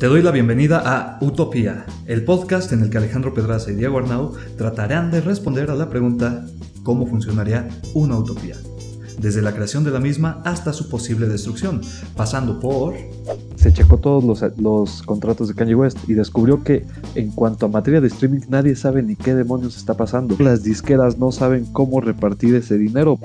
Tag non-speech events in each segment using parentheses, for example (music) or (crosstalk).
Te doy la bienvenida a Utopía, el podcast en el que Alejandro Pedraza y Diego Arnau tratarán de responder a la pregunta ¿cómo funcionaría una utopía? desde la creación de la misma hasta su posible destrucción, pasando por... Se checó todos los, contratos de Kanye West y descubrió que en cuanto a materia de streaming nadie sabe ni qué demonios está pasando. Las disqueras no saben cómo repartir ese dinero.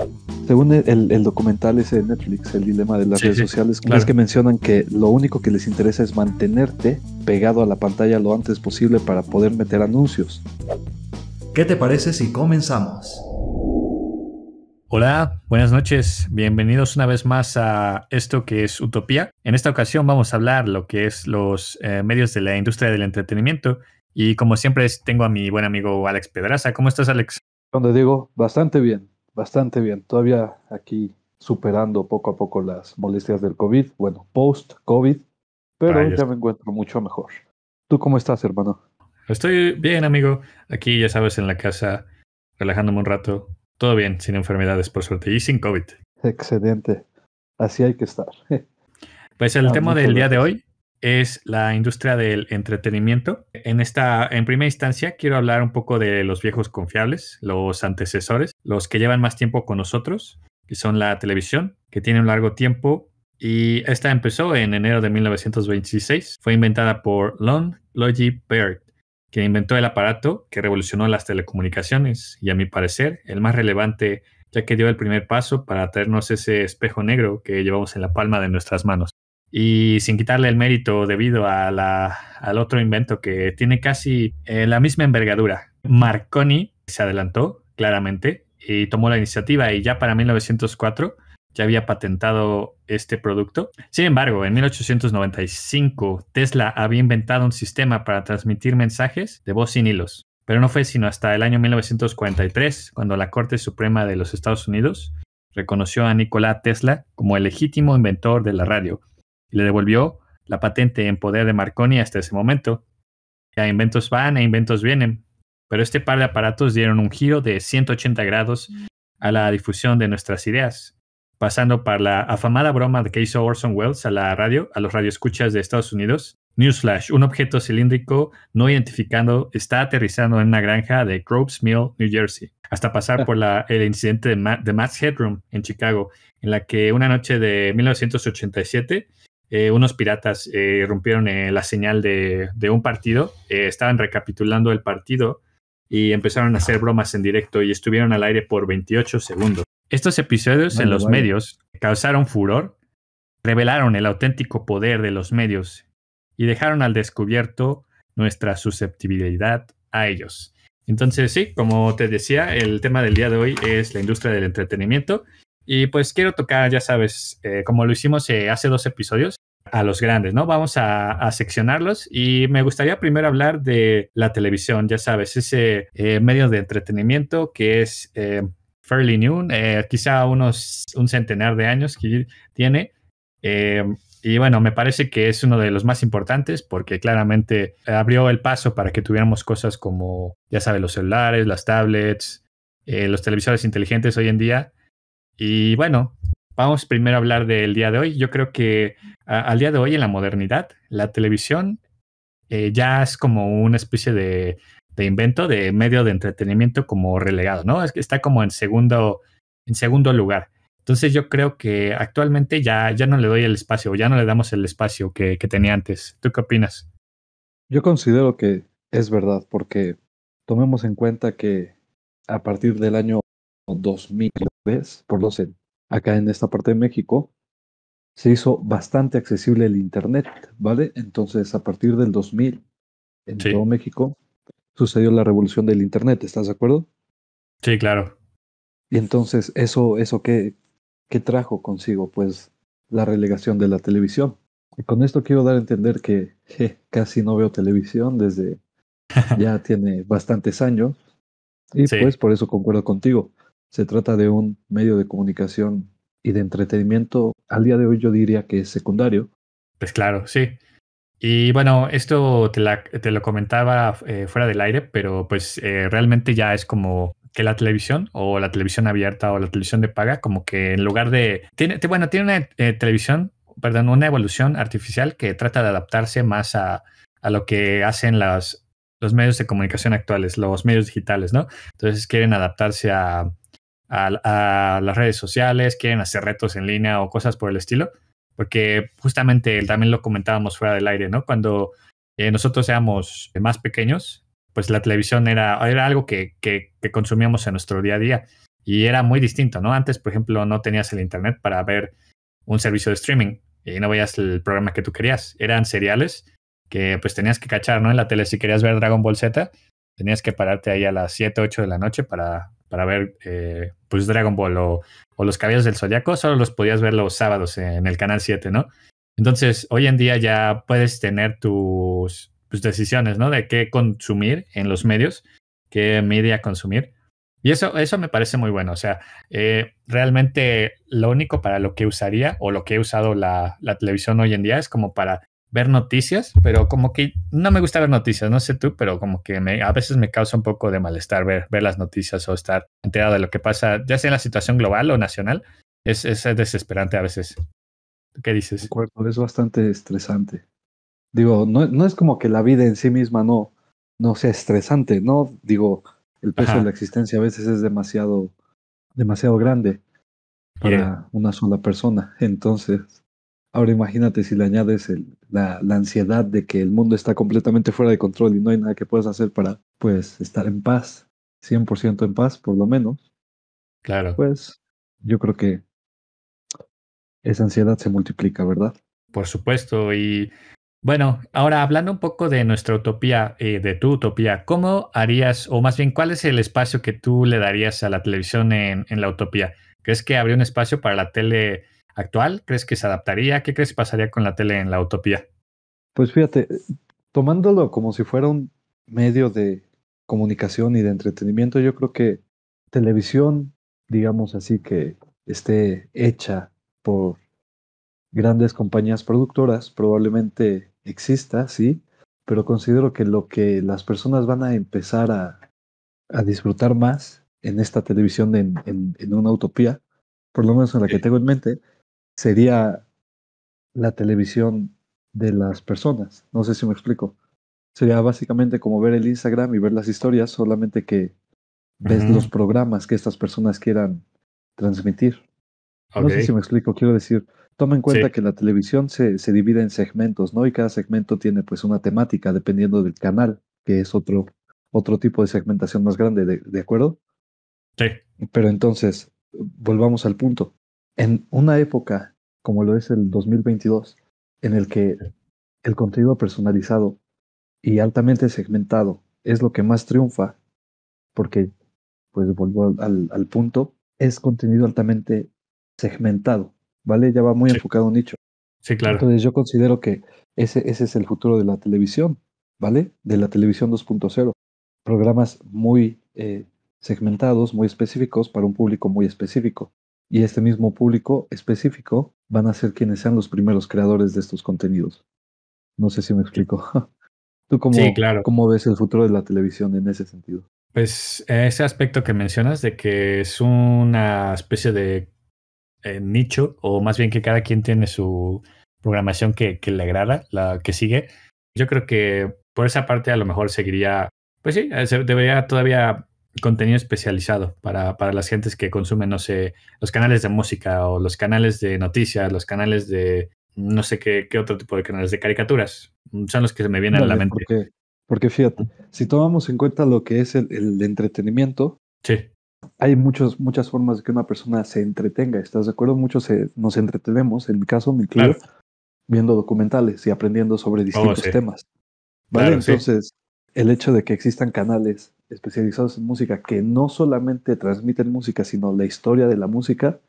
Según el, documental ese de Netflix, el dilema de las redes sociales, es que mencionan que lo único que les interesa es mantenerte pegado a la pantalla lo antes posible para poder meter anuncios. ¿Qué te parece si comenzamos? Hola, buenas noches. Bienvenidos una vez más a esto que es Utopía. En esta ocasión vamos a hablar lo que es los eh, medios de la industria del entretenimiento. Y como siempre tengo a mi buen amigo Alex Pedraza. ¿Cómo estás, Alex? Donde digo, bastante bien, bastante bien. Todavía aquí superando poco a poco las molestias del COVID, bueno, post-COVID, pero ya me encuentro mucho mejor. ¿Tú cómo estás, hermano? Estoy bien, amigo. Aquí, ya sabes, en la casa, relajándome un rato, todo bien, sin enfermedades, por suerte, y sin COVID. Excelente. Así hay que estar. (laughs) Pues el ah, tema del día de hoy es la industria del entretenimiento. En esta, en primera instancia, quiero hablar un poco de los viejos confiables, los antecesores, los que llevan más tiempo con nosotros, que son la televisión, que tiene un largo tiempo y esta empezó en enero de 1926. Fue inventada por Lon Logie Baird que inventó el aparato que revolucionó las telecomunicaciones y a mi parecer el más relevante ya que dio el primer paso para traernos ese espejo negro que llevamos en la palma de nuestras manos. Y sin quitarle el mérito debido al otro invento que tiene casi eh, la misma envergadura, Marconi se adelantó claramente y tomó la iniciativa y ya para 1904 ya había patentado este producto. Sin embargo, en 1895, Tesla había inventado un sistema para transmitir mensajes de voz sin hilos. Pero no fue sino hasta el año 1943, cuando la Corte Suprema de los Estados Unidos reconoció a Nikola Tesla como el legítimo inventor de la radio y le devolvió la patente en poder de Marconi hasta ese momento. Ya inventos van e inventos vienen, pero este par de aparatos dieron un giro de 180 grados a la difusión de nuestras ideas pasando por la afamada broma que hizo Orson Welles a la radio, a los radioescuchas de Estados Unidos. Newsflash, un objeto cilíndrico no identificado está aterrizando en una granja de Groves Mill, New Jersey, hasta pasar por el incidente de, Matt's Max Headroom en Chicago, en la que una noche de 1987 eh, unos piratas eh, rompieron la señal de, de un partido, eh, estaban recapitulando el partido y empezaron a hacer bromas en directo y estuvieron al aire por 28 segundos. Estos episodios en los medios causaron furor, revelaron el auténtico poder de los medios y dejaron al descubierto nuestra susceptibilidad a ellos. Entonces, sí, como te decía, el tema del día de hoy es la industria del entretenimiento. Y pues quiero tocar, ya sabes, eh, como lo hicimos eh, hace dos episodios, a los grandes, ¿no? Vamos a, seccionarlos y me gustaría primero hablar de la televisión, ya sabes, ese eh, medio de entretenimiento que es fairly new, eh, quizá unos un centenar de años que tiene. Eh, y bueno, me parece que es uno de los más importantes porque claramente abrió el paso para que tuviéramos cosas como, ya sabes, los celulares, las tablets, eh, los televisores inteligentes hoy en día. Y bueno, vamos primero a hablar del día de hoy. Yo creo que al día de hoy en la modernidad, la televisión ya es como una especie de de invento de medio de entretenimiento como relegado, ¿no? Es que está como en segundo, en segundo lugar. Entonces yo creo que actualmente ya, ya no le doy el espacio, ya no le damos el espacio que, tenía antes. ¿Tú qué opinas? Yo considero que es verdad, porque tomemos en cuenta que a partir del año 2000, por lo sé, acá en esta parte de México, se hizo bastante accesible el Internet, ¿vale? Entonces, a partir del 2000, en todo México, sucedió la revolución del Internet, ¿estás de acuerdo? Sí, claro. Y entonces, ¿eso, eso qué, qué trajo consigo? Pues la relegación de la televisión. Y con esto quiero dar a entender que casi no veo televisión desde (laughs) ya tiene bastantes años. Y pues por eso concuerdo contigo. Se trata de un medio de comunicación y de entretenimiento, al día de hoy yo diría que es secundario. Pues claro, sí. Y bueno, esto te, lo comentaba eh, fuera del aire, pero pues eh, realmente ya es como que la televisión o la televisión abierta o la televisión de paga, como que en lugar de... Tiene, bueno, tiene una eh, televisión, perdón, una evolución artificial que trata de adaptarse más a, lo que hacen las, los medios de comunicación actuales, los medios digitales, ¿no? Entonces quieren adaptarse a las redes sociales, quieren hacer retos en línea o cosas por el estilo. Porque justamente también lo comentábamos fuera del aire, ¿no? Cuando eh, nosotros éramos más pequeños, pues la televisión era, era algo que, que, que, consumíamos en nuestro día a día y era muy distinto, ¿no? Antes, por ejemplo, no tenías el internet para ver un servicio de streaming y no veías el programa que tú querías. Eran seriales que pues tenías que cachar, ¿no? En la tele, si querías ver Dragon Ball Z, tenías que pararte ahí a las 7, 8 de la noche para para ver eh, pues Dragon Ball o, los cabellos del Zodiaco, solo los podías ver los sábados en el Canal 7, ¿no? Entonces, hoy en día ya puedes tener tus, decisiones, ¿no? De qué consumir en los medios, qué media consumir. Y eso, eso me parece muy bueno. O sea, eh, realmente lo único para lo que usaría o lo que he usado la televisión hoy en día es como para ver noticias, pero como que no me gusta ver noticias, no sé tú, pero como que me, a veces me causa un poco de malestar ver, las noticias o estar enterado de lo que pasa, ya sea en la situación global o nacional, es, desesperante a veces. ¿Qué dices? es bastante estresante. Digo, no, no, es como que la vida en sí misma no, no sea estresante, ¿no? Digo, el peso de la existencia a veces es demasiado, demasiado grande para una sola persona. Entonces, Ahora imagínate si le añades la, ansiedad de que el mundo está completamente fuera de control y no hay nada que puedas hacer para, pues, estar en paz, 100% en paz, por lo menos. Claro. Pues yo creo que esa ansiedad se multiplica, ¿verdad? Por supuesto. Y bueno, ahora hablando un poco de nuestra utopía, eh, de tu utopía, ¿cómo harías, o más bien, cuál es el espacio que tú le darías a la televisión en, en la utopía? ¿Crees que habría un espacio para la tele? actual? ¿Crees que se adaptaría? ¿Qué crees que pasaría con la tele en la utopía? Pues fíjate, tomándolo como si fuera un medio de comunicación y de entretenimiento, yo creo que televisión, digamos así, que esté hecha por grandes compañías productoras, probablemente exista, sí, pero considero que lo que las personas van a empezar a, disfrutar más en esta televisión en, en, en, una utopía, por lo menos en la que tengo en mente, sería la televisión de las personas. No sé si me explico. Sería básicamente como ver el Instagram y ver las historias, solamente que ves los programas que estas personas quieran transmitir. No sé si me explico, quiero decir, toma en cuenta que la televisión se, divide en segmentos, ¿no? Y cada segmento tiene pues una temática dependiendo del canal, que es otro, otro tipo de segmentación más grande, ¿de, de acuerdo? Sí. Pero entonces, volvamos al punto en una época como lo es el 2022, en el que el contenido personalizado y altamente segmentado es lo que más triunfa, porque, pues vuelvo al, al punto, es contenido altamente segmentado, ¿vale? Ya va muy enfocado un nicho. Sí, claro. Entonces yo considero que ese, ese es el futuro de la televisión, ¿vale? De la televisión 2.0. Programas muy eh, segmentados, muy específicos para un público muy específico y este mismo público específico van a ser quienes sean los primeros creadores de estos contenidos. No sé si me explico. (laughs) ¿Tú cómo, ves el futuro de la televisión en ese sentido? Pues ese aspecto que mencionas de que es una especie de eh, nicho, o más bien que cada quien tiene su programación que, que le agrada, la que sigue, yo creo que por esa parte a lo mejor seguiría, pues sí, debería todavía contenido especializado para, para, las gentes que consumen, no sé, los canales de música o los canales de noticias, los canales de no sé qué, qué otro tipo de canales de caricaturas. Son los que se me vienen a la mente. Porque, fíjate, si tomamos en cuenta lo que es el, entretenimiento, sí. hay muchos, muchas formas de que una persona se entretenga. ¿Estás de acuerdo? Muchos nos entretenemos, en mi caso, mi club, viendo documentales y aprendiendo sobre oh, distintos temas. ¿Vale? Entonces, el hecho de que existan canales especializados en música que no solamente transmiten música, sino la historia de la música,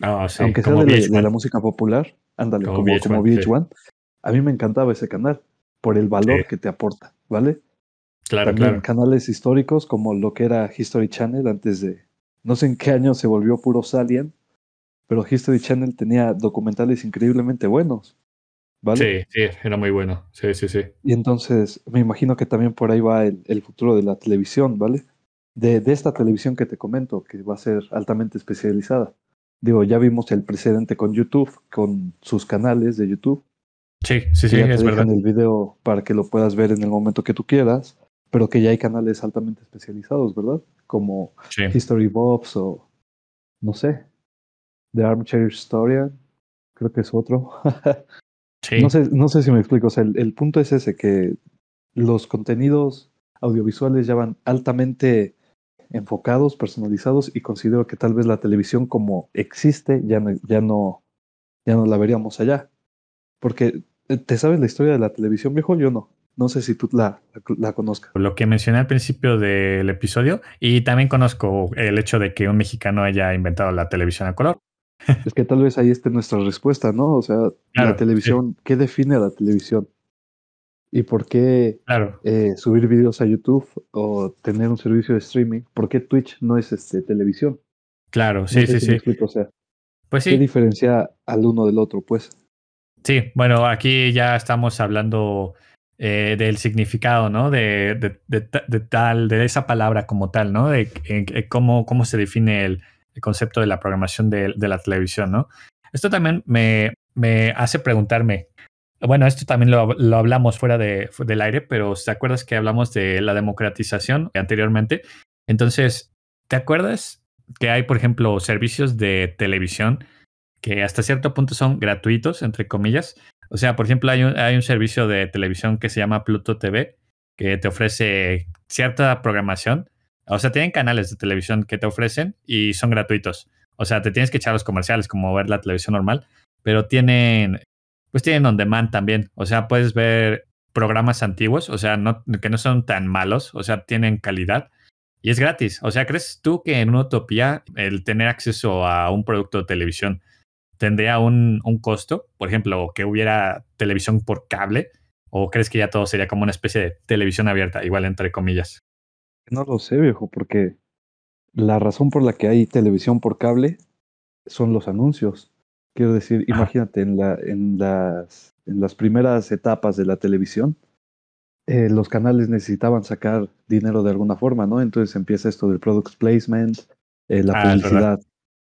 ah, aunque sea de la, música popular, ándale, como, VH1, a mí me encantaba ese canal por el valor que te aporta, ¿vale? Claro, También claro. canales históricos como lo que era History Channel antes de, no sé en qué año se volvió puro Salient, pero History Channel tenía documentales increíblemente buenos. Sí, sí, era muy bueno. Sí, sí, sí. Y entonces me imagino que también por ahí va el, futuro de la televisión, ¿vale? De, esta televisión que te comento, que va a ser altamente especializada. Digo, ya vimos el precedente con YouTube, con sus canales de YouTube. Sí, sí, sí, ya te es dejan el video para que lo puedas ver en el momento que tú quieras, pero que ya hay canales altamente especializados, ¿verdad? Como History Bobs o, no sé, The Armchair Historian, creo que es otro. (laughs) No, sé, no sé si me explico. O sea, el, punto es ese, que los contenidos audiovisuales ya van altamente enfocados, personalizados, y considero que tal vez la televisión como existe ya no, ya no, ya no la veríamos allá. Porque, eh, ¿te sabes la historia de la televisión, viejo? Yo no. No sé si tú la, la, la, conozcas. Lo que mencioné al principio del episodio, y también conozco el hecho de que un mexicano haya inventado la televisión a color. (laughs) Es que tal vez ahí esté nuestra respuesta, ¿no? O sea, la televisión, ¿qué define la televisión? ¿Y por qué eh, subir videos a YouTube o tener un servicio de streaming? ¿Por qué Twitch no es este, televisión? Claro, sí, sí, sí. o sea, pues ¿Qué diferencia al uno del otro, pues? Sí, bueno, aquí ya estamos hablando eh, del significado, ¿no? De, de, de, de, tal, de esa palabra como tal, ¿no? De, cómo, cómo se define el, el concepto de la programación de, la televisión, ¿no? Esto también me, me, hace preguntarme, bueno, esto también lo, hablamos fuera de, del aire, pero ¿te acuerdas que hablamos de la democratización anteriormente? Entonces, ¿te acuerdas que hay, por ejemplo, servicios de televisión que hasta cierto punto son gratuitos, entre comillas? O sea, por ejemplo, hay hay un servicio de televisión que se llama Pluto TV, que te ofrece cierta programación, o sea, tienen canales de televisión que te ofrecen y son gratuitos. O sea, te tienes que echar los comerciales como ver la televisión normal, pero tienen, pues tienen on demand también. O sea, puedes ver programas antiguos, o sea, no, que no son tan malos, o sea, tienen calidad y es gratis. O sea, ¿crees tú que en una utopía el tener acceso a un producto de televisión tendría un costo? Por ejemplo, que hubiera televisión por cable, ¿O crees que ya todo sería como una especie de televisión abierta, igual entre comillas? No lo sé, viejo, porque la razón por la que hay televisión por cable son los anuncios. Quiero decir, imagínate, en, la, en, las, en las primeras etapas de la televisión, eh, los canales necesitaban sacar dinero de alguna forma, ¿no? Entonces empieza esto del product placement, eh, la ah, publicidad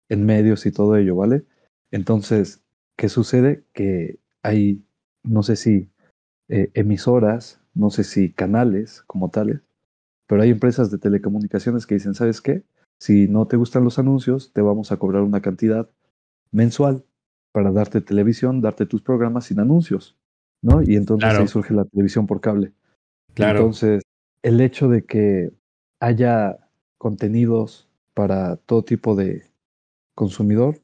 en medios y todo ello, ¿vale? Entonces, ¿qué sucede? Que hay, no sé si eh, emisoras, no sé si canales como tales, pero hay empresas de telecomunicaciones que dicen, ¿sabes qué? Si no te gustan los anuncios, te vamos a cobrar una cantidad mensual para darte televisión, darte tus programas sin anuncios, ¿no? Y entonces surge la televisión por cable. Entonces, el hecho de que haya contenidos para todo tipo de consumidor,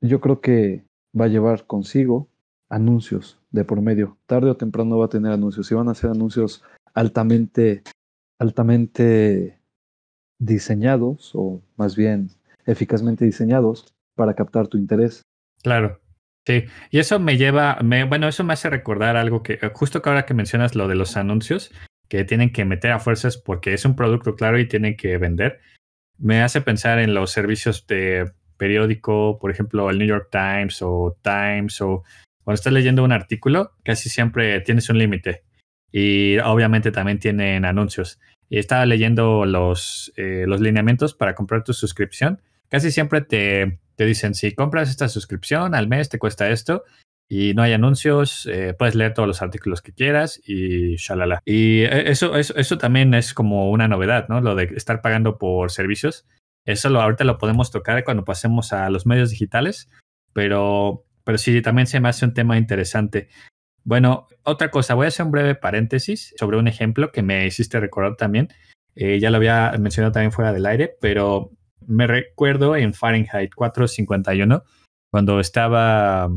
yo creo que va a llevar consigo anuncios de por medio. Tarde o temprano va a tener anuncios si van a ser anuncios altamente altamente diseñados, o más bien eficazmente diseñados, para captar tu interés. Claro. Sí, y eso me lleva, bueno, eso me hace recordar algo que, eh, justo que ahora que mencionas lo de los anuncios, que tienen que meter a fuerzas porque es un producto claro y tienen que vender, me hace pensar en los servicios de periódico, por ejemplo, el New York Times o Times o cuando estás leyendo un artículo, casi siempre tienes un límite y obviamente también tienen anuncios estaba leyendo los, eh, los lineamientos para comprar tu suscripción. Casi siempre te, dicen, si compras esta suscripción al mes te cuesta esto y no hay anuncios, eh, puedes leer todos los artículos que quieras y chalala. Y e, eso, eso, eso también es como una novedad, ¿no? Lo de estar pagando por servicios. Eso lo, ahorita lo podemos tocar cuando pasemos a los medios digitales, pero, pero sí, también se me hace un tema interesante. Bueno, otra cosa, voy a hacer un breve paréntesis sobre un ejemplo que me hiciste recordar también. Eh, ya lo había mencionado también fuera del aire, pero me recuerdo en Fahrenheit 451, cuando estaba,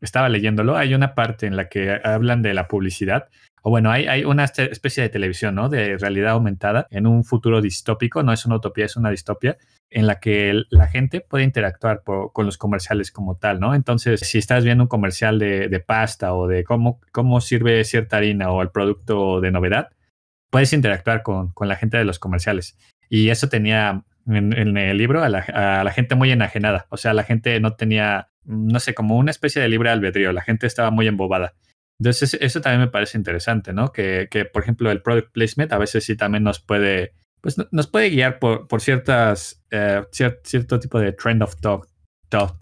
estaba leyéndolo, hay una parte en la que hablan de la publicidad. O bueno, hay, hay una este, especie de televisión, ¿no? De realidad aumentada en un futuro distópico, no es una utopía, es una distopia, en la que la gente puede interactuar con los comerciales como tal, ¿no? Entonces, si estás viendo un comercial de, pasta o de cómo, cómo sirve cierta harina o el producto de novedad, puedes interactuar con, la gente de los comerciales. Y eso tenía en, el libro a la, gente muy enajenada. O sea, la gente no tenía, no sé, como una especie de libre albedrío. La gente estaba muy embobada. Entonces, eso también me parece interesante, ¿no? Que, que por ejemplo, el product placement a veces sí también nos puede pues nos puede guiar por, por ciertas, eh, cierto tipo de trend of talk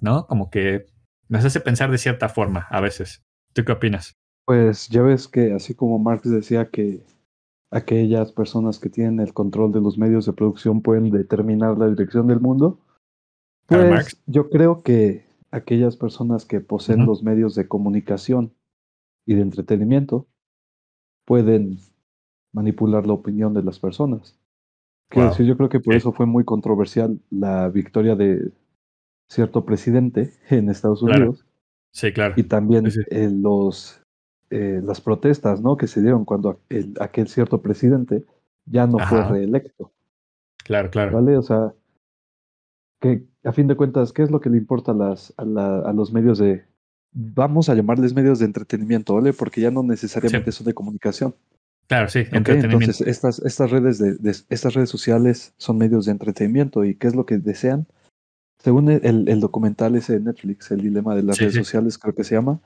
¿no? Como que nos hace pensar de cierta forma a veces. ¿Tú qué opinas? Pues ya ves que así como Marx decía que aquellas personas que tienen el control de los medios de producción pueden determinar la dirección del mundo, pues yo creo que aquellas personas que poseen los medios de comunicación y de entretenimiento pueden manipular la opinión de las personas yo creo que por eso fue muy controversial la victoria de cierto presidente (laughs) en Estados Unidos. Sí, claro. Y también eh, los, eh, las protestas ¿no? que se dieron cuando aquel cierto presidente ya no fue reelecto. Claro, claro. ¿Vale? O sea, que a fin de cuentas, ¿qué es lo que le importa a, las, a, los medios de... Vamos a llamarles medios de entretenimiento, ¿vale? Porque ya no necesariamente son de comunicación. Claro, sí, entretenimiento. Entonces, estas, estas, redes de, estas redes sociales son medios de entretenimiento y ¿qué es lo que desean? Según el, documental ese de Netflix, El dilema de las redes sociales, creo que se llama,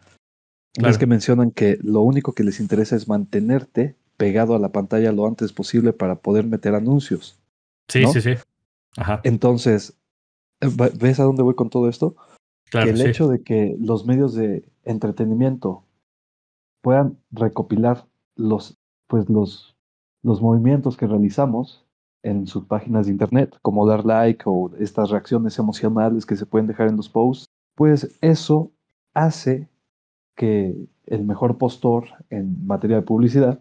es que mencionan que lo único que les interesa es mantenerte pegado a la pantalla lo antes posible para poder meter anuncios. Sí, sí, sí. Ajá. Entonces, eh, ¿ves a dónde voy con todo esto? Claro, el hecho de que los medios de entretenimiento puedan recopilar los pues los, los movimientos que realizamos en sus páginas de internet, como dar like o estas reacciones emocionales que se pueden dejar en los posts, pues eso hace que el mejor postor en materia de publicidad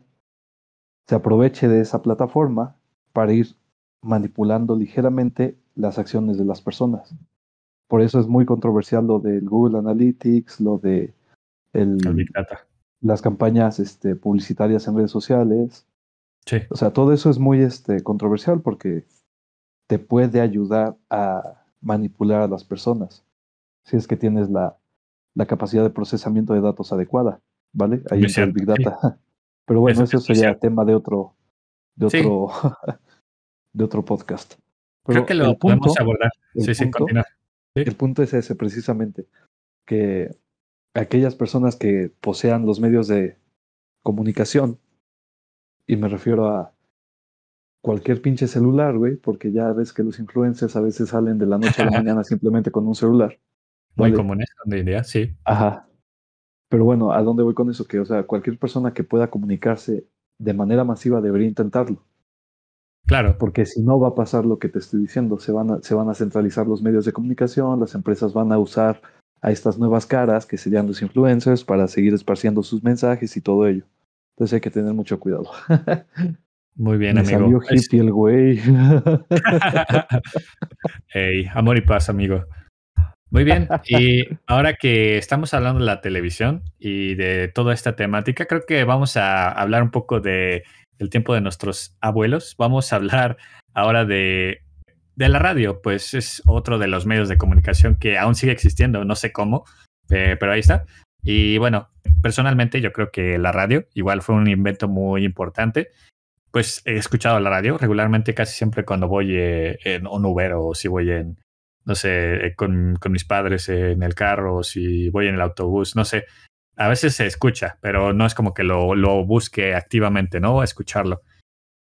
se aproveche de esa plataforma para ir manipulando ligeramente las acciones de las personas. Por eso es muy controversial lo del Google Analytics, lo de el Big Data las campañas este, publicitarias en redes sociales. Sí. O sea, todo eso es muy este, controversial porque te puede ayudar a manipular a las personas si es que tienes la, capacidad de procesamiento de datos adecuada, ¿vale? Ahí está el Big Data. (laughs) Pero bueno, eso, sería tema de otro, de otro, (laughs) de otro podcast. Creo que lo punto, a abordar. Sí, sí, El punto es ese, precisamente, que aquellas personas que posean los medios de comunicación, y me refiero a cualquier pinche celular, güey, porque ya ves que los influencers a veces salen de la noche a la (laughs) mañana simplemente con un celular. Muy común de idea, sí. Ajá. Pero bueno, ¿a dónde voy con eso? Que, o sea, cualquier persona que pueda comunicarse de manera masiva debería intentarlo. Claro. Porque si no va a pasar lo que te estoy diciendo, se van se van a centralizar los medios de comunicación, las empresas van a usar a estas nuevas caras que serían los influencers para seguir esparciendo sus mensajes y todo ello. Entonces hay que tener mucho cuidado. (laughs) Muy bien, Me amigo. Salió el güey. hey, (laughs) amor y paz, amigo. Muy bien, y ahora que estamos hablando de la televisión y de toda esta temática, creo que vamos a hablar un poco de el tiempo de nuestros abuelos. Vamos a hablar ahora de de la radio, pues es otro de los medios de comunicación que aún sigue existiendo, no sé cómo, eh, pero ahí está. Y bueno, personalmente yo creo que la radio igual fue un invento muy importante. Pues he escuchado la radio regularmente, casi siempre cuando voy eh, en un Uber o si voy en, no sé, eh, con, mis padres en el carro o si voy en el autobús, no sé. A veces se escucha, pero no es como que lo busque activamente, ¿no? Escucharlo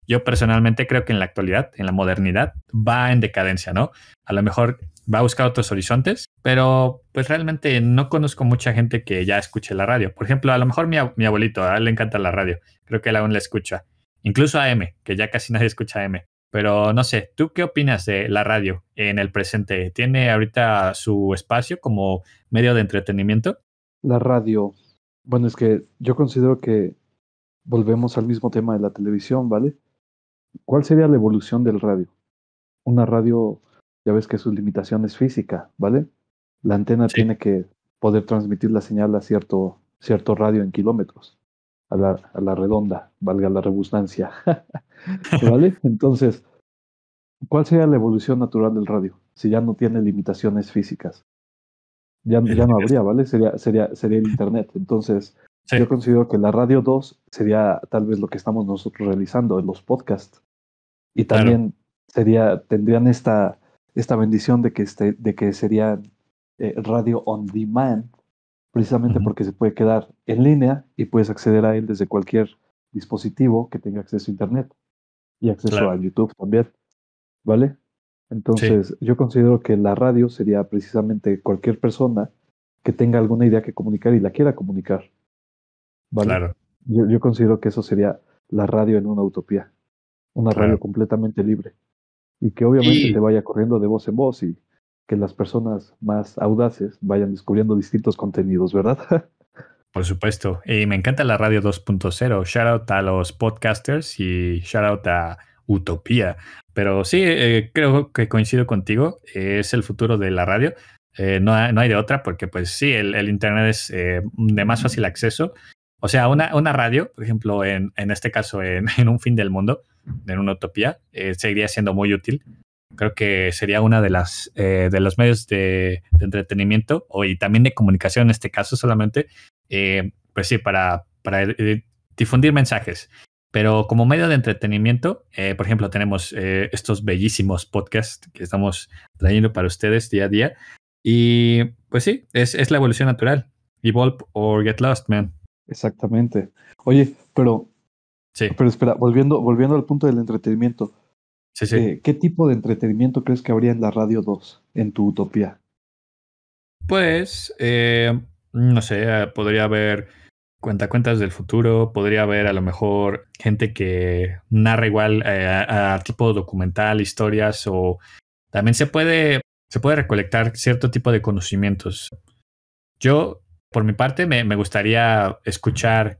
yo personalmente creo que en la actualidad, en la modernidad, va en decadencia, ¿no? A lo mejor va a buscar otros horizontes, pero pues realmente no conozco mucha gente que ya escuche la radio. Por ejemplo, a lo mejor mi, abuelito, a él le encanta la radio, creo que él aún la escucha. Incluso a M, que ya casi (laughs) nadie escucha a M. Pero no sé, ¿tú qué opinas de la radio en el presente? ¿Tiene ahorita su espacio como medio de entretenimiento? La radio. Bueno, es que yo considero que volvemos al mismo tema de la televisión, ¿vale? ¿Cuál sería la evolución del radio? Una radio, ya ves que su limitación es física, ¿vale? La antena tiene que poder transmitir la señal a cierto, cierto radio en kilómetros, a la, redonda, valga la redundancia. (laughs) ¿Vale? Entonces, ¿cuál sería la evolución natural del radio si ya no tiene limitaciones físicas? Ya, ya no habría, ¿vale? Sería, sería, sería el Internet. Entonces, yo considero que la radio 2 sería tal vez lo que estamos nosotros realizando en los podcasts y también sería, tendrían esta, esta bendición de que, este, de que sería eh, radio on demand, precisamente porque se puede quedar en línea y puedes acceder a él desde cualquier dispositivo que tenga acceso a Internet y acceso a YouTube también. ¿Vale? Entonces, yo considero que la radio sería precisamente cualquier persona que tenga alguna idea que comunicar y la quiera comunicar. ¿Vale? Claro. yo considero que eso sería la radio en una utopía una radio completamente libre y que obviamente y... te vaya corriendo de voz en voz y que las personas más audaces vayan descubriendo distintos contenidos, ¿verdad? (laughs) Por supuesto. Y me encanta la radio 2.0. Shout out a los podcasters y shout out a Utopía. Pero sí, eh, creo que coincido contigo. Eh, es el futuro de la radio. Eh, no, hay, no, hay de otra porque pues sí, el, el Internet es de más fácil acceso. O sea, una, una radio, por ejemplo, en, en este caso, en, (laughs) en un fin del mundo, en una utopía, eh, seguiría siendo muy útil. Creo que sería una de las eh, de los medios de, entretenimiento o, y también de comunicación en este caso solamente, eh, pues sí, para, para difundir mensajes. Pero como medio de entretenimiento, por ejemplo, tenemos estos bellísimos podcasts que estamos trayendo para ustedes día a día. Y pues sí, es, es la evolución natural. Evolve or get lost, man. Exactamente. Oye, pero pero espera, volviendo, volviendo al punto del entretenimiento. Sí, sí. Eh, ¿Qué tipo de entretenimiento crees que habría en la Radio 2, en tu utopía? Pues, eh, no sé, eh, podría haber cuentacuentas del futuro, podría haber a lo mejor gente que narra igual a, tipo documental, historias o también se puede, se puede recolectar cierto tipo de conocimientos. Yo, por mi parte, me, me gustaría escuchar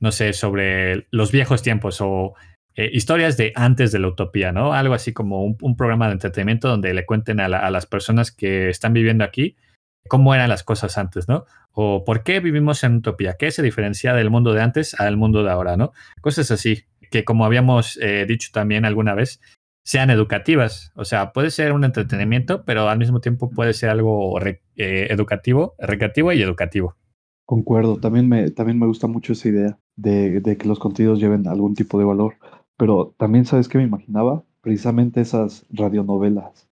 no sé, sobre los viejos tiempos o eh, historias de antes de la utopía, ¿no? Algo así como un, programa de entretenimiento donde le cuenten a, las personas que están viviendo aquí cómo eran las cosas antes, ¿no? O por qué vivimos en utopía, qué se diferencia del mundo de antes al mundo de ahora, ¿no? Cosas así, que como habíamos eh, dicho también alguna vez, sean educativas. O sea, puede ser un entretenimiento, pero al mismo tiempo puede ser algo eh, educativo, recreativo y educativo. Concuerdo, también también me gusta mucho esa idea de, que los contenidos lleven algún tipo de valor. Pero también, ¿sabes que me imaginaba? Precisamente esas radionovelas,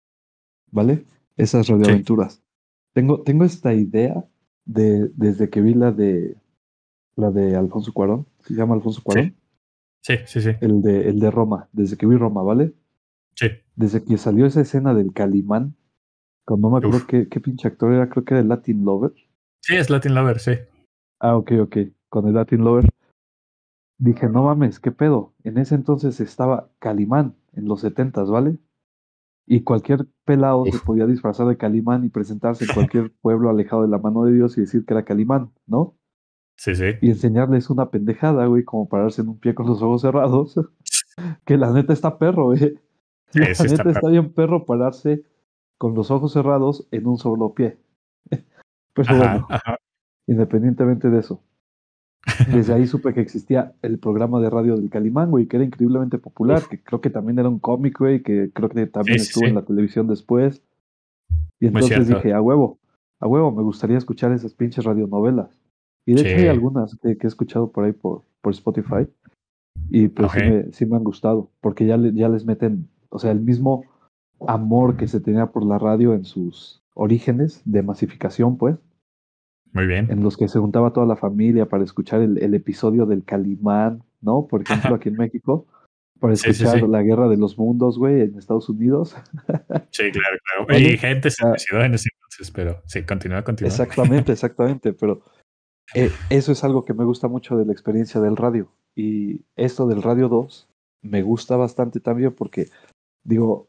¿vale? Esas radioaventuras. Tengo, tengo esta idea de, desde que vi la de la de Alfonso Cuarón, se llama Alfonso Cuarón. Sí, sí, sí. El, de, el de Roma, desde que vi Roma, ¿vale? Sí. Desde que salió esa escena del Calimán, cuando no me acuerdo qué, qué, pinche actor era, creo que era el Latin Lover. Sí, es Latin Lover, sí. Ah, ok, ok. Con el Latin Lover. Dije, no mames, ¿qué pedo? En ese entonces estaba Calimán, en los setentas, ¿vale? Y cualquier pelado se podía disfrazar de Calimán y presentarse en cualquier (laughs) pueblo alejado de la mano de Dios y decir que era Calimán, ¿no? Sí, sí. Y enseñarles una pendejada, güey, como pararse en un pie con los ojos cerrados. (laughs) que la neta está perro, güey. ¿eh? la neta está, bien perro pararse con los ojos cerrados en un solo pie. (laughs) Pero bueno, independientemente de eso. Desde ahí (laughs) supe que existía el programa de radio del calimango y que era increíblemente popular, que creo que también era un cómic, güey, que creo que también estuvo en la televisión después. Y entonces dije, a huevo, a huevo, me gustaría escuchar esas pinches radionovelas. Y de hecho hay algunas que, he escuchado por ahí por, por Spotify. Y pues sí, me, han gustado, porque ya, ya les meten, o sea, el mismo amor que se tenía por la radio en sus orígenes de masificación, pues, bien. En los que se juntaba toda la familia para escuchar el, episodio del Calimán, ¿no? Por ejemplo, (laughs) aquí en México. Para escuchar la guerra de los mundos, güey, en Estados Unidos. (laughs) Sí, claro, claro. y gente se ah, suicidó en ese entonces, pero sí, continúa, continúa. Exactamente, (laughs) exactamente. Pero eh, eso es algo que me gusta mucho de la experiencia del radio. Y esto del Radio 2 me gusta bastante también porque, digo,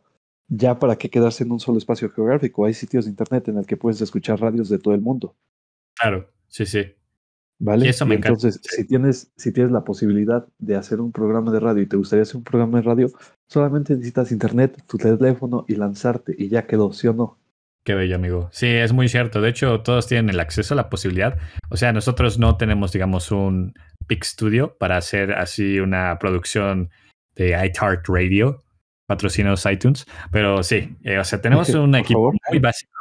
ya para qué quedarse en un solo espacio geográfico. Hay sitios de internet en el que puedes escuchar radios de todo el mundo. Claro, sí, sí. ¿Vale? eso me entonces, si tienes, si tienes la posibilidad de hacer un programa de radio y te gustaría hacer un programa de radio, solamente necesitas internet, tu teléfono y lanzarte y ya quedó, ¿sí o no? Qué bello, amigo. Sí, es muy cierto. De hecho, todos tienen el acceso a la posibilidad. O sea, nosotros no tenemos, digamos, un Big Studio para hacer así una producción de iTart Radio, patrocinados iTunes, pero sí, eh, o sea, tenemos (laughs) un equipo muy básico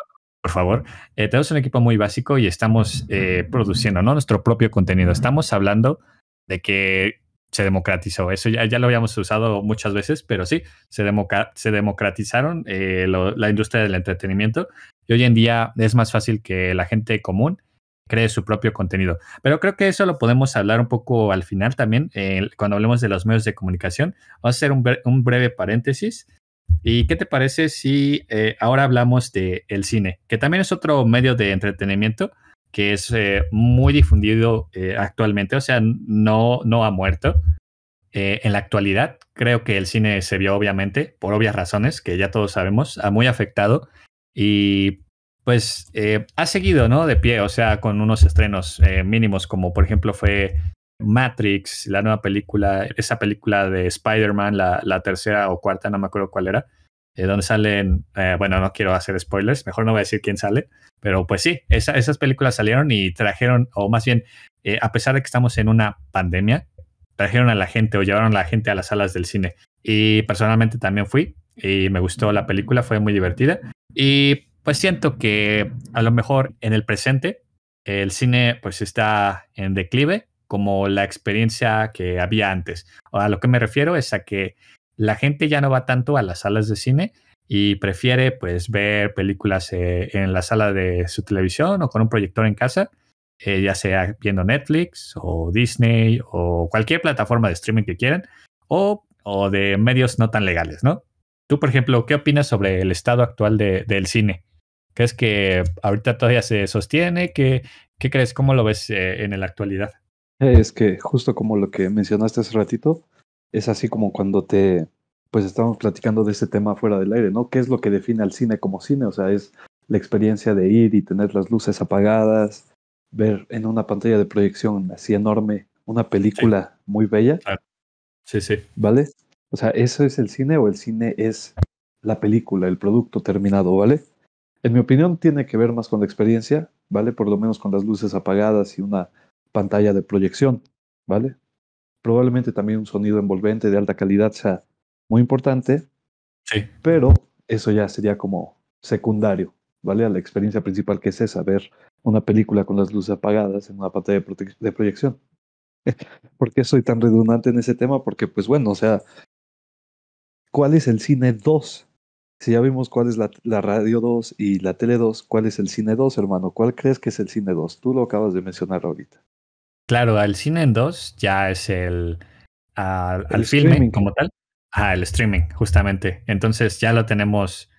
por favor. Eh, tenemos un equipo muy básico y estamos eh, produciendo ¿no? nuestro propio contenido. Estamos hablando de que se democratizó. Eso ya, lo habíamos usado muchas veces, pero sí, se, se democratizaron eh, la industria del entretenimiento y hoy en día es más fácil que la gente común cree su propio contenido. Pero creo que eso lo podemos hablar un poco al final también, cuando hablemos de los medios de comunicación. Vamos a hacer un, un breve paréntesis ¿Y qué te parece si eh, ahora hablamos del el cine, que también es otro medio de entretenimiento que es eh, muy difundido eh, actualmente, o sea, no, no ha muerto. en la actualidad, creo que el cine se vio obviamente, por obvias razones, que ya todos sabemos, ha ah, muy afectado y pues ha seguido, ¿no? De pie, o sea, con unos estrenos mínimos, como por ejemplo fue Matrix, la nueva película, esa película de Spider-Man, la, tercera o cuarta, no me acuerdo cuál era, eh, donde salen, eh, bueno, no quiero hacer spoilers, mejor no voy a decir quién sale, pero pues sí, esas películas salieron y trajeron, o más bien, eh, a pesar de que estamos en una pandemia, trajeron a la gente o llevaron a la gente a las salas del cine. Y personalmente también fui y me gustó la película, fue muy divertida. Y pues siento que a lo mejor en el presente el cine pues está en declive como la experiencia que había antes. A lo que me refiero es a que la gente ya no va tanto a las salas de cine y prefiere pues ver películas eh, en la sala de su televisión o con un proyector en casa, eh, ya sea viendo Netflix o Disney o cualquier plataforma de streaming que quieran o, de medios no tan legales, ¿no? Tú, por ejemplo, ¿qué opinas sobre el estado actual del cine? ¿Crees que ahorita todavía se sostiene? ¿Qué, crees? ¿Cómo lo ves eh, en la actualidad? Es que justo como lo que mencionaste hace ratito, es así como cuando te, pues estamos platicando de ese tema fuera del aire, ¿no? ¿Qué es lo que define al cine como cine? O sea, es la experiencia de ir y tener las luces apagadas, ver en una pantalla de proyección así enorme una película muy bella. sí, sí. ¿Vale? O sea, ¿eso es el cine o el cine es la película, el producto terminado, ¿vale? En mi opinión tiene que ver más con la experiencia, ¿vale? Por lo menos con las luces apagadas y una pantalla de proyección, ¿vale? Probablemente también un sonido envolvente de alta calidad sea muy importante, pero eso ya sería como secundario, ¿vale? A la experiencia principal que es esa, ver una película con las luces apagadas en una pantalla de, proyección. (laughs) ¿Por qué soy tan redundante en ese tema? Porque, pues bueno, o sea, ¿cuál es el cine 2? Si ya vimos cuál es la, radio 2 y la tele 2, ¿cuál es el cine 2, hermano? ¿Cuál crees que es el cine 2? Tú lo acabas de mencionar ahorita. Claro, al cine en dos ya es el, al, el como tal. Ah, el streaming, justamente. Entonces ya lo tenemos,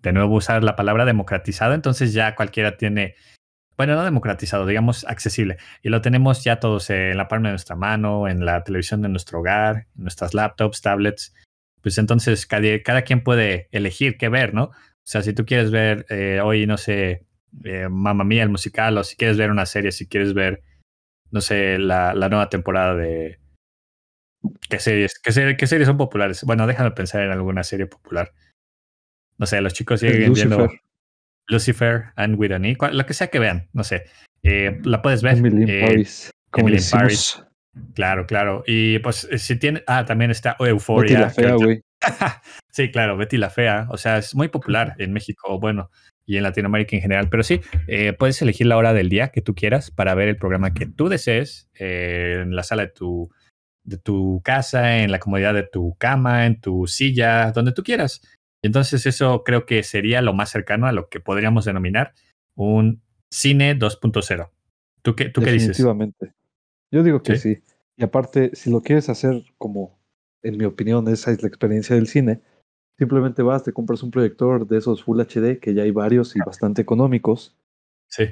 de nuevo usar la palabra democratizado, entonces ya cualquiera tiene, bueno, no democratizado, digamos accesible. Y lo tenemos ya todos en la palma de nuestra mano, en la televisión de nuestro hogar, en nuestras laptops, tablets. Pues entonces cada, quien puede elegir qué ver, ¿no? O sea, si tú quieres ver eh, hoy, no sé, eh, mamá Mía, el musical, o si quieres ver una serie, si quieres ver no sé, la, la nueva temporada de... ¿Qué series? ¿Qué, series son populares? Bueno, déjame pensar en alguna serie popular. No sé, los chicos siguen Lucifer. viendo Lucifer and With e, lo que sea que vean, no sé. Eh, la puedes ver. Eh, Paris. Como Paris. Claro, claro. Y pues eh, si tiene... Ah, también está Euphoria. (laughs) sí, claro, Betty la Fea. O sea, es muy popular (laughs) en México. Bueno, y en Latinoamérica en general. Pero sí, eh, puedes elegir la hora del día que tú quieras para ver el programa que tú desees eh, en la sala de tu, de tu casa, en la comodidad de tu cama, en tu silla, donde tú quieras. Entonces eso creo que sería lo más cercano a lo que podríamos denominar un cine 2.0. ¿Tú qué, tú dices? Definitivamente. Yo digo que sí. Y aparte, si lo quieres hacer como, en mi opinión, esa es la experiencia del cine, Simplemente vas, te compras un proyector de esos Full HD, que ya hay varios y bastante económicos. Sí.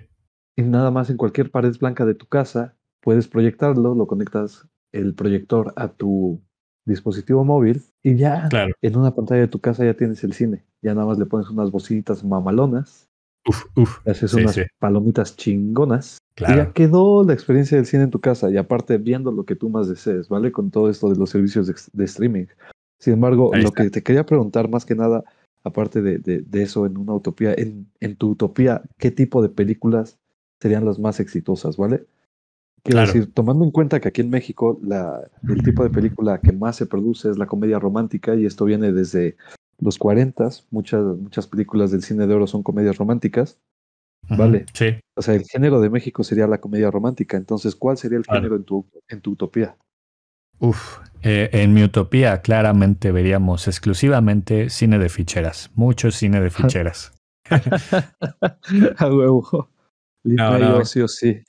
Y nada más en cualquier pared blanca de tu casa puedes proyectarlo, lo conectas el proyector a tu dispositivo móvil y ya en una pantalla de tu casa ya tienes el cine. Ya nada más le pones unas bocinitas mamalonas. Uf, uf. Haces unas palomitas chingonas. Claro. Y ya quedó la experiencia del cine en tu casa y aparte viendo lo que tú más desees, ¿vale? Con todo esto de los servicios de streaming. Sin embargo, lo que te quería preguntar más que nada, aparte de, eso, en una utopía, en, tu utopía, ¿qué tipo de películas serían las más exitosas, ¿vale? decir, tomando en cuenta que aquí en México la, el tipo de película que más se produce es la comedia romántica y esto viene desde los 40, muchas, muchas películas del cine de oro son comedias románticas, ¿vale? Sí. O sea, el género de México sería la comedia romántica, entonces, ¿cuál sería el género en tu, en tu utopía? Uf, eh, en mi utopía claramente veríamos exclusivamente cine de ficheras, mucho cine de (laughs) ficheras. a huevo. lin sí o sí.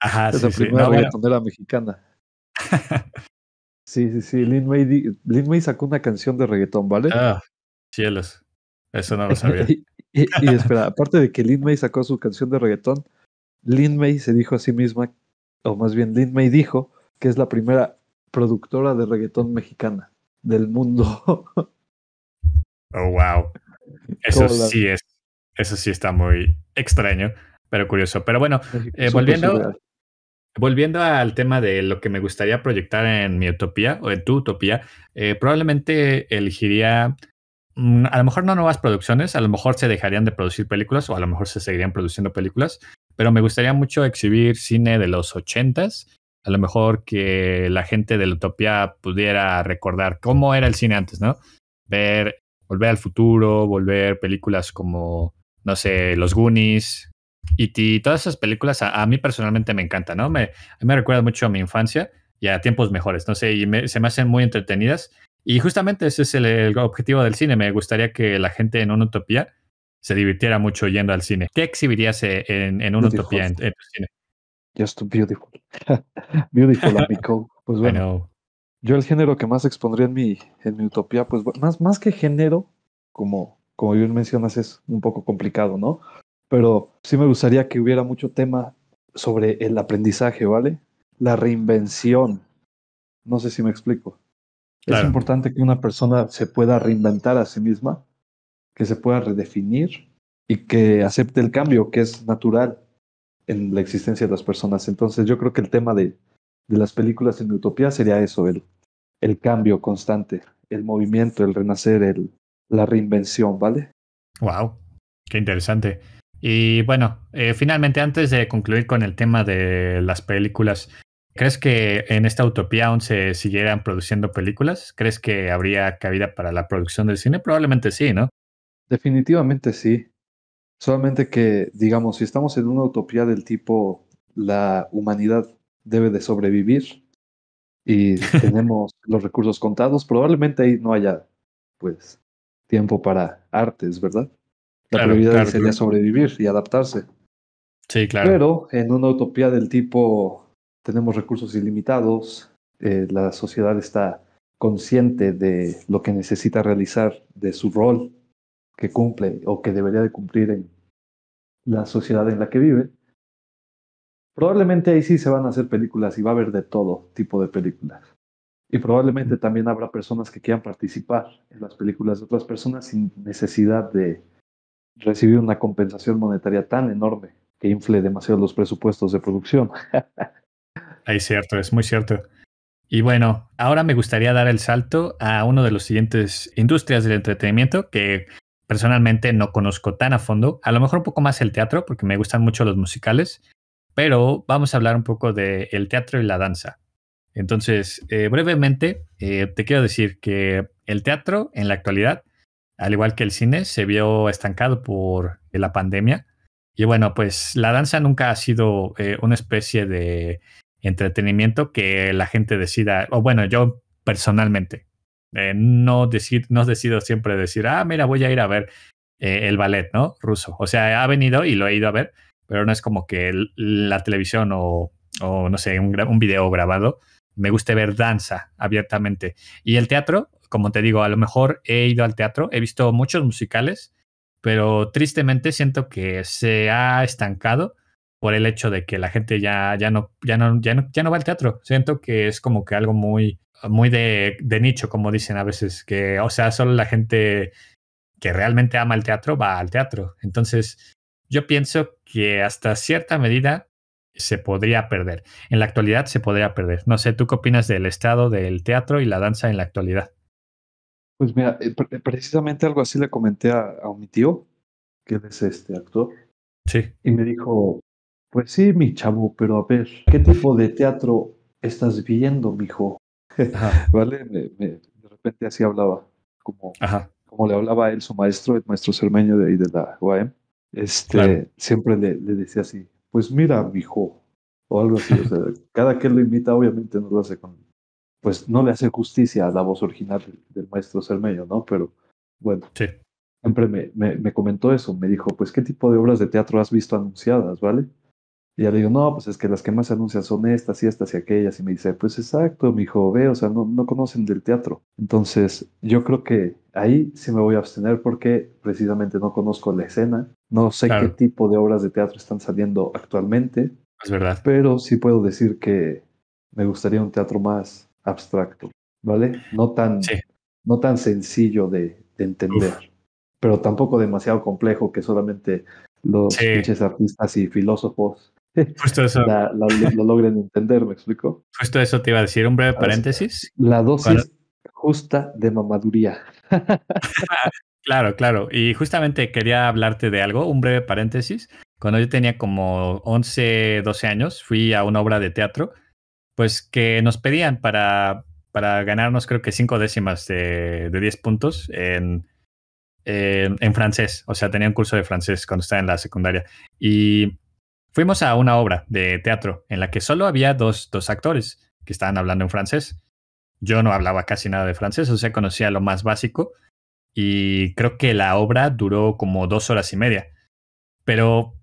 la primera sí. mexicana. (laughs) sí, sí, sí. Lin May, sacó una canción de reggaetón, ¿vale? Ah, cielos. Eso no lo sabía. (laughs) y, y, espera, aparte de que Lin May sacó su canción de reggaetón, Lin May se dijo a sí misma, o más bien Lin May dijo, que es la primera productora de reggaetón mexicana del mundo. (laughs) oh, wow. Eso sí es, eso sí está muy extraño, pero curioso. Pero bueno, eh, volviendo, volviendo al tema de lo que me gustaría proyectar en mi utopía o en tu utopía, eh, probablemente elegiría mm, a lo mejor no nuevas producciones, a lo mejor se dejarían de producir películas o a lo mejor se seguirían produciendo películas, pero me gustaría mucho exhibir cine de los ochentas a lo mejor que la gente de la utopía pudiera recordar cómo era el cine antes, ¿no? Ver, volver al futuro, volver películas como, no sé, Los Goonies, E.T., todas esas películas a, mí personalmente me encantan, ¿no? Me, me recuerda mucho a mi infancia y a tiempos mejores, no sé, y se me hacen muy entretenidas. Y justamente ese es el, objetivo del cine. Me gustaría que la gente en una utopía se divirtiera mucho yendo al cine. ¿Qué exhibirías eh, en, en una utopía en tu cine? Just beautiful. (laughs) beautiful, amigo. Pues (laughs) bueno. Yo el género que más expondría en mi, en mi utopía, pues más, más que género, como, como bien mencionas, es un poco complicado, ¿no? Pero sí me gustaría que hubiera mucho tema sobre el aprendizaje, ¿vale? La reinvención. No sé si me explico. Es importante que una persona se pueda reinventar a sí misma, que se pueda redefinir y que acepte el cambio, que es natural en la existencia de las personas. Entonces yo creo que el tema de, de las películas en utopía sería eso, el, el cambio constante, el movimiento, el renacer, el, la reinvención, ¿vale? Wow, qué interesante. Y bueno, eh, finalmente, antes de concluir con el tema de las películas, ¿crees que en esta utopía aún se siguieran produciendo películas? ¿Crees que habría cabida para la producción del cine? Probablemente sí, ¿no? Definitivamente sí. Solamente que, digamos, si estamos en una utopía del tipo la humanidad debe de sobrevivir y (laughs) tenemos los recursos contados, probablemente ahí no haya, pues, tiempo para artes, ¿verdad? La prioridad sería sobrevivir y adaptarse. Sí, claro. Pero en una utopía del tipo tenemos recursos ilimitados, eh, la sociedad está consciente de lo que necesita realizar, de su rol que cumple o que debería de cumplir en la sociedad en la que vive, probablemente ahí sí se van a hacer películas y va a haber de todo tipo de películas. Y probablemente también habrá personas que quieran participar en las películas de otras personas sin necesidad de recibir una compensación monetaria tan enorme que infle demasiado los presupuestos de producción. (laughs) es cierto, es muy cierto. Y bueno, ahora me gustaría dar el salto a uno de los siguientes industrias del entretenimiento que personalmente no conozco tan a fondo, a lo mejor un poco más el teatro, porque me gustan mucho los musicales, pero vamos a hablar un poco del el teatro y la danza. Entonces, eh, brevemente, eh, te quiero decir que el teatro en la actualidad, al igual que el cine, se vio estancado por la pandemia. Y bueno, pues la danza nunca ha sido eh, una especie de entretenimiento que la gente decida, o bueno, yo personalmente, eh, no, no decido siempre decir, ah, mira, voy a ir a ver eh, el ballet, ¿no? Ruso. O sea, ha venido y lo he ido a ver, pero no es como que la televisión o, no sé, un, un, video grabado me guste ver danza abiertamente. Y el teatro, como te digo, a lo mejor he ido al teatro, he visto muchos musicales, pero tristemente siento que se ha estancado por el hecho de que la gente ya, ya, no, ya, ya no va al teatro. Siento que es como que algo muy muy de, nicho, como dicen a veces, que, o sea, solo la gente que realmente ama el teatro va al teatro. Entonces, yo pienso que hasta cierta medida se podría perder. En la actualidad se podría perder. No sé, ¿tú qué opinas del estado del teatro y la danza en la actualidad? Pues mira, eh, eh, precisamente algo así le comenté a, mi tío, que es este actor. Sí. Y me dijo, pues sí, mi chavo, pero a ver, ¿qué tipo de teatro estás viendo, mijo? (laughs) ¿Vale? de repente así hablaba, como, como le hablaba a él su maestro, el maestro cermeño de ahí de la UAM. Este, Siempre le, decía así, pues mira, mijo, o algo así. (laughs) cada que lo invita obviamente no lo hace con... Pues no le hace justicia a la voz original del, maestro cermeño, ¿no? Pero bueno. siempre me, me, me, comentó eso, me dijo, pues, ¿qué tipo de obras de teatro has visto anunciadas, vale? Y ya le digo, no, pues es que las que más se anuncian son estas y estas y aquellas. Y me dice, pues exacto, mi hijo, ve, o sea, no, no conocen del teatro. Entonces, yo creo que ahí sí me voy a abstener porque precisamente no conozco la escena, no sé qué tipo de obras de teatro están saliendo actualmente. Es verdad. Pero sí puedo decir que me gustaría un teatro más abstracto, ¿vale? No tan, no tan sencillo de, entender, pero tampoco demasiado complejo que solamente los artistas y filósofos Justo eso. (laughs) lo logren entender, ¿me explico? Justo eso te iba a decir, un breve paréntesis. La dosis justa de mamaduría. (laughs) claro, claro. Y justamente quería hablarte de algo, un breve paréntesis. Cuando yo tenía como 11, 12 años, fui a una obra de teatro, pues que nos pedían para, para ganarnos creo que cinco décimas de, 10 puntos en, en, en francés. O sea, tenía un curso de francés cuando estaba en la secundaria. Y Fuimos a una obra de teatro en la que solo había dos, dos actores que estaban hablando en francés. Yo no hablaba casi nada de francés, o sea, conocía lo más básico. Y creo que la obra duró como dos horas y media. Pero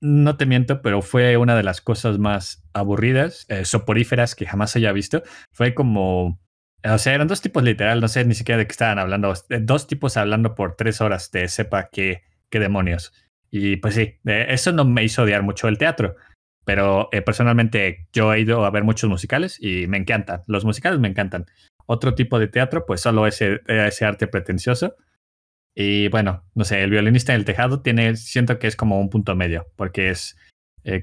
no te miento, pero fue una de las cosas más aburridas, eh, soporíferas que jamás haya visto. Fue como, o sea, eran dos tipos literal, no sé ni siquiera de qué estaban hablando, dos tipos hablando por tres horas de sepa qué, qué demonios. Y pues sí, eh, eso no me hizo odiar mucho el teatro. Pero eh, personalmente yo he ido a ver muchos musicales y me encantan. Los musicales me encantan. Otro tipo de teatro, pues solo ese, eh, ese arte pretencioso. Y bueno, no sé, el violinista en el tejado tiene, siento que es como un punto medio, porque es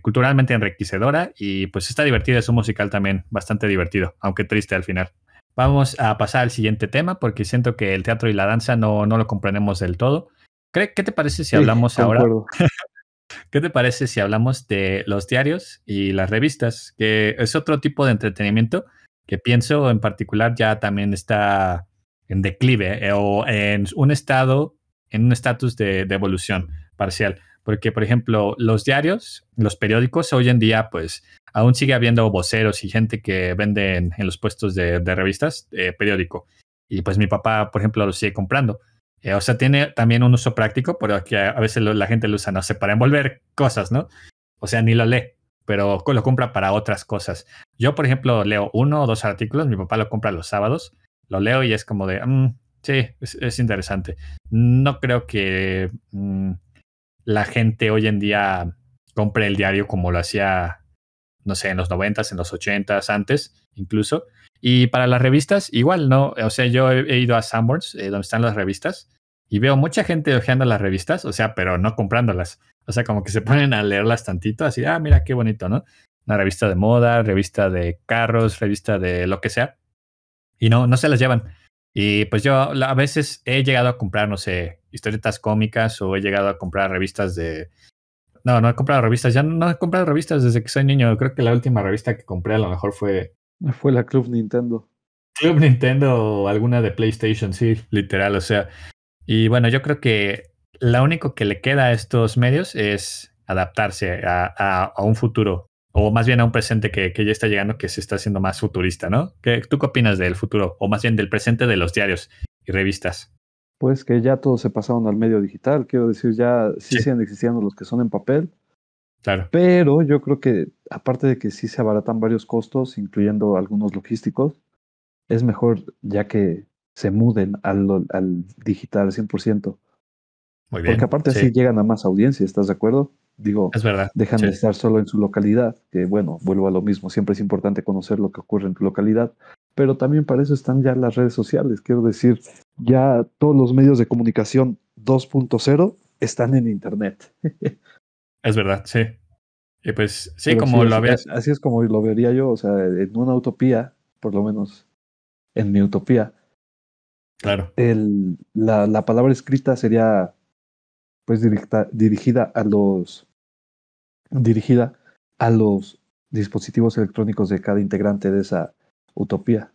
culturalmente enriquecedora y pues está divertido. es un musical también bastante divertido, aunque triste al final. Vamos a pasar al siguiente tema porque siento que el teatro y la danza no, no lo comprendemos del todo. ¿Qué, te parece si hablamos ahora? (laughs) ¿Qué te parece si hablamos de los diarios y las revistas? Que es otro tipo de entretenimiento que pienso en particular ya también está en declive eh, o en un estado, en un estatus de, evolución parcial. Porque, por ejemplo, los diarios, los periódicos, hoy en día, pues aún sigue habiendo voceros y gente que venden en los puestos de, revistas eh, periódico. Y pues mi papá, por ejemplo, lo sigue comprando. Eh, o sea, tiene también un uso práctico, pero que a veces la gente lo usa, no sé, para envolver cosas, ¿no? O sea, ni lo lee, pero lo compra para otras cosas. Yo, por ejemplo, leo uno o dos artículos, mi papá lo compra los sábados, lo leo y es como de, mm, sí, es, interesante. No creo que mm, la gente hoy en día compre el diario como lo hacía, no sé, en los noventas, en los ochentas, antes incluso. Y para las revistas, igual, ¿no? O sea, yo he, ido a Sanborns, eh, donde están las revistas, y veo mucha gente hojeando las revistas, o sea, pero no comprándolas. O sea, como que se (laughs) ponen a leerlas tantito, así, ah, mira qué bonito, ¿no? Una revista de moda, revista de carros, revista de lo que sea. Y no, no se las llevan. Y pues yo a veces he llegado a comprar, no sé, historietas cómicas o he llegado a comprar revistas de... No, no he comprado revistas, ya no, no he comprado revistas desde que soy niño. Creo que la última revista que compré a lo mejor fue... Fue la Club Nintendo. Club Nintendo o alguna de PlayStation, sí, literal. O sea, y bueno, yo creo que lo único que le queda a estos medios es adaptarse a, un futuro, o más bien a un presente que, ya está llegando, que se está haciendo más futurista, ¿no? ¿Qué, ¿Tú qué opinas del futuro, o más bien del presente de los diarios y revistas? Pues que ya todos se pasaron al medio digital, quiero decir, ya sí, sí. siguen existiendo los que son en papel. Claro. Pero yo creo que, aparte de que sí se abaratan varios costos, incluyendo algunos logísticos, es mejor ya que se muden al, al digital 100%. Muy bien. Porque aparte así llegan a más audiencia, ¿estás de acuerdo? Digo, es verdad. dejan de estar solo en su localidad, que bueno, vuelvo a lo mismo, siempre es importante conocer lo que ocurre en tu localidad, pero también para eso están ya las redes sociales, quiero decir, ya todos los medios de comunicación 2.0 están en Internet. (laughs) es verdad, sí. Y pues sí, como lo veas. Así es como lo vería yo, o sea, en una utopía, por lo menos en mi utopía, Claro. El, la, palabra escrita sería pues dirigida a los dirigida a los dispositivos electrónicos de cada integrante de esa utopía.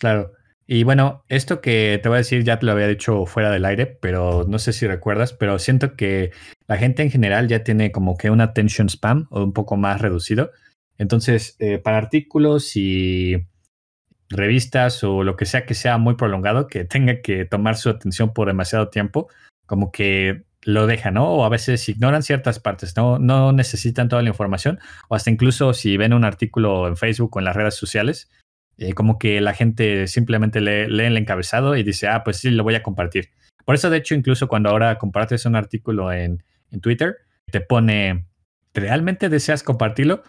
Claro. Y bueno, esto que te voy a decir ya te lo había dicho fuera del aire, pero no sé si recuerdas, pero siento que la gente en general ya tiene como que un attention spam o un poco más reducido. Entonces, eh, para artículos y revistas o lo que sea que sea muy prolongado, que tenga que tomar su atención por demasiado tiempo, como que lo dejan, ¿no? O a veces ignoran ciertas partes, ¿no? No necesitan toda la información, o hasta incluso si ven un artículo en Facebook o en las redes sociales, eh, como que la gente simplemente lee, el encabezado y dice, ah, pues sí, lo voy a compartir. Por eso, de hecho, incluso cuando ahora compartes un artículo en Twitter, te pone, ¿realmente deseas compartirlo?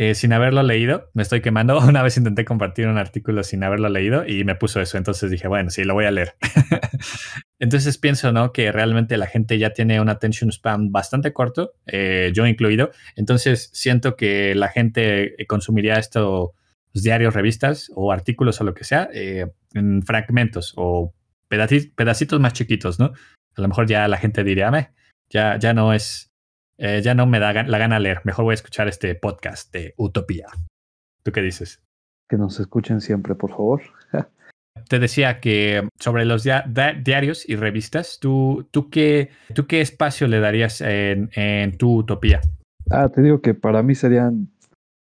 Eh, sin haberlo leído, me estoy quemando. (laughs) Una vez intenté compartir un artículo sin haberlo leído y me puso eso. Entonces dije, bueno, sí, lo voy a leer. (laughs) Entonces pienso, ¿no? Que realmente la gente ya tiene un attention spam bastante corto, eh, yo incluido. Entonces siento que la gente eh, consumiría estos pues, diarios, revistas o artículos o lo que sea en fragmentos o pedacitos más chiquitos, ¿no? A lo mejor ya la gente diría, ah, ya, ya no es eh, ya no me da la gana leer, mejor voy a escuchar este podcast de Utopía. ¿Tú qué dices? Que nos escuchen siempre, por favor. (laughs) Te decía que sobre los diarios y revistas, ¿tú, tú, qué, ¿tú qué espacio le darías en, tu utopía? Ah, te digo que para mí serían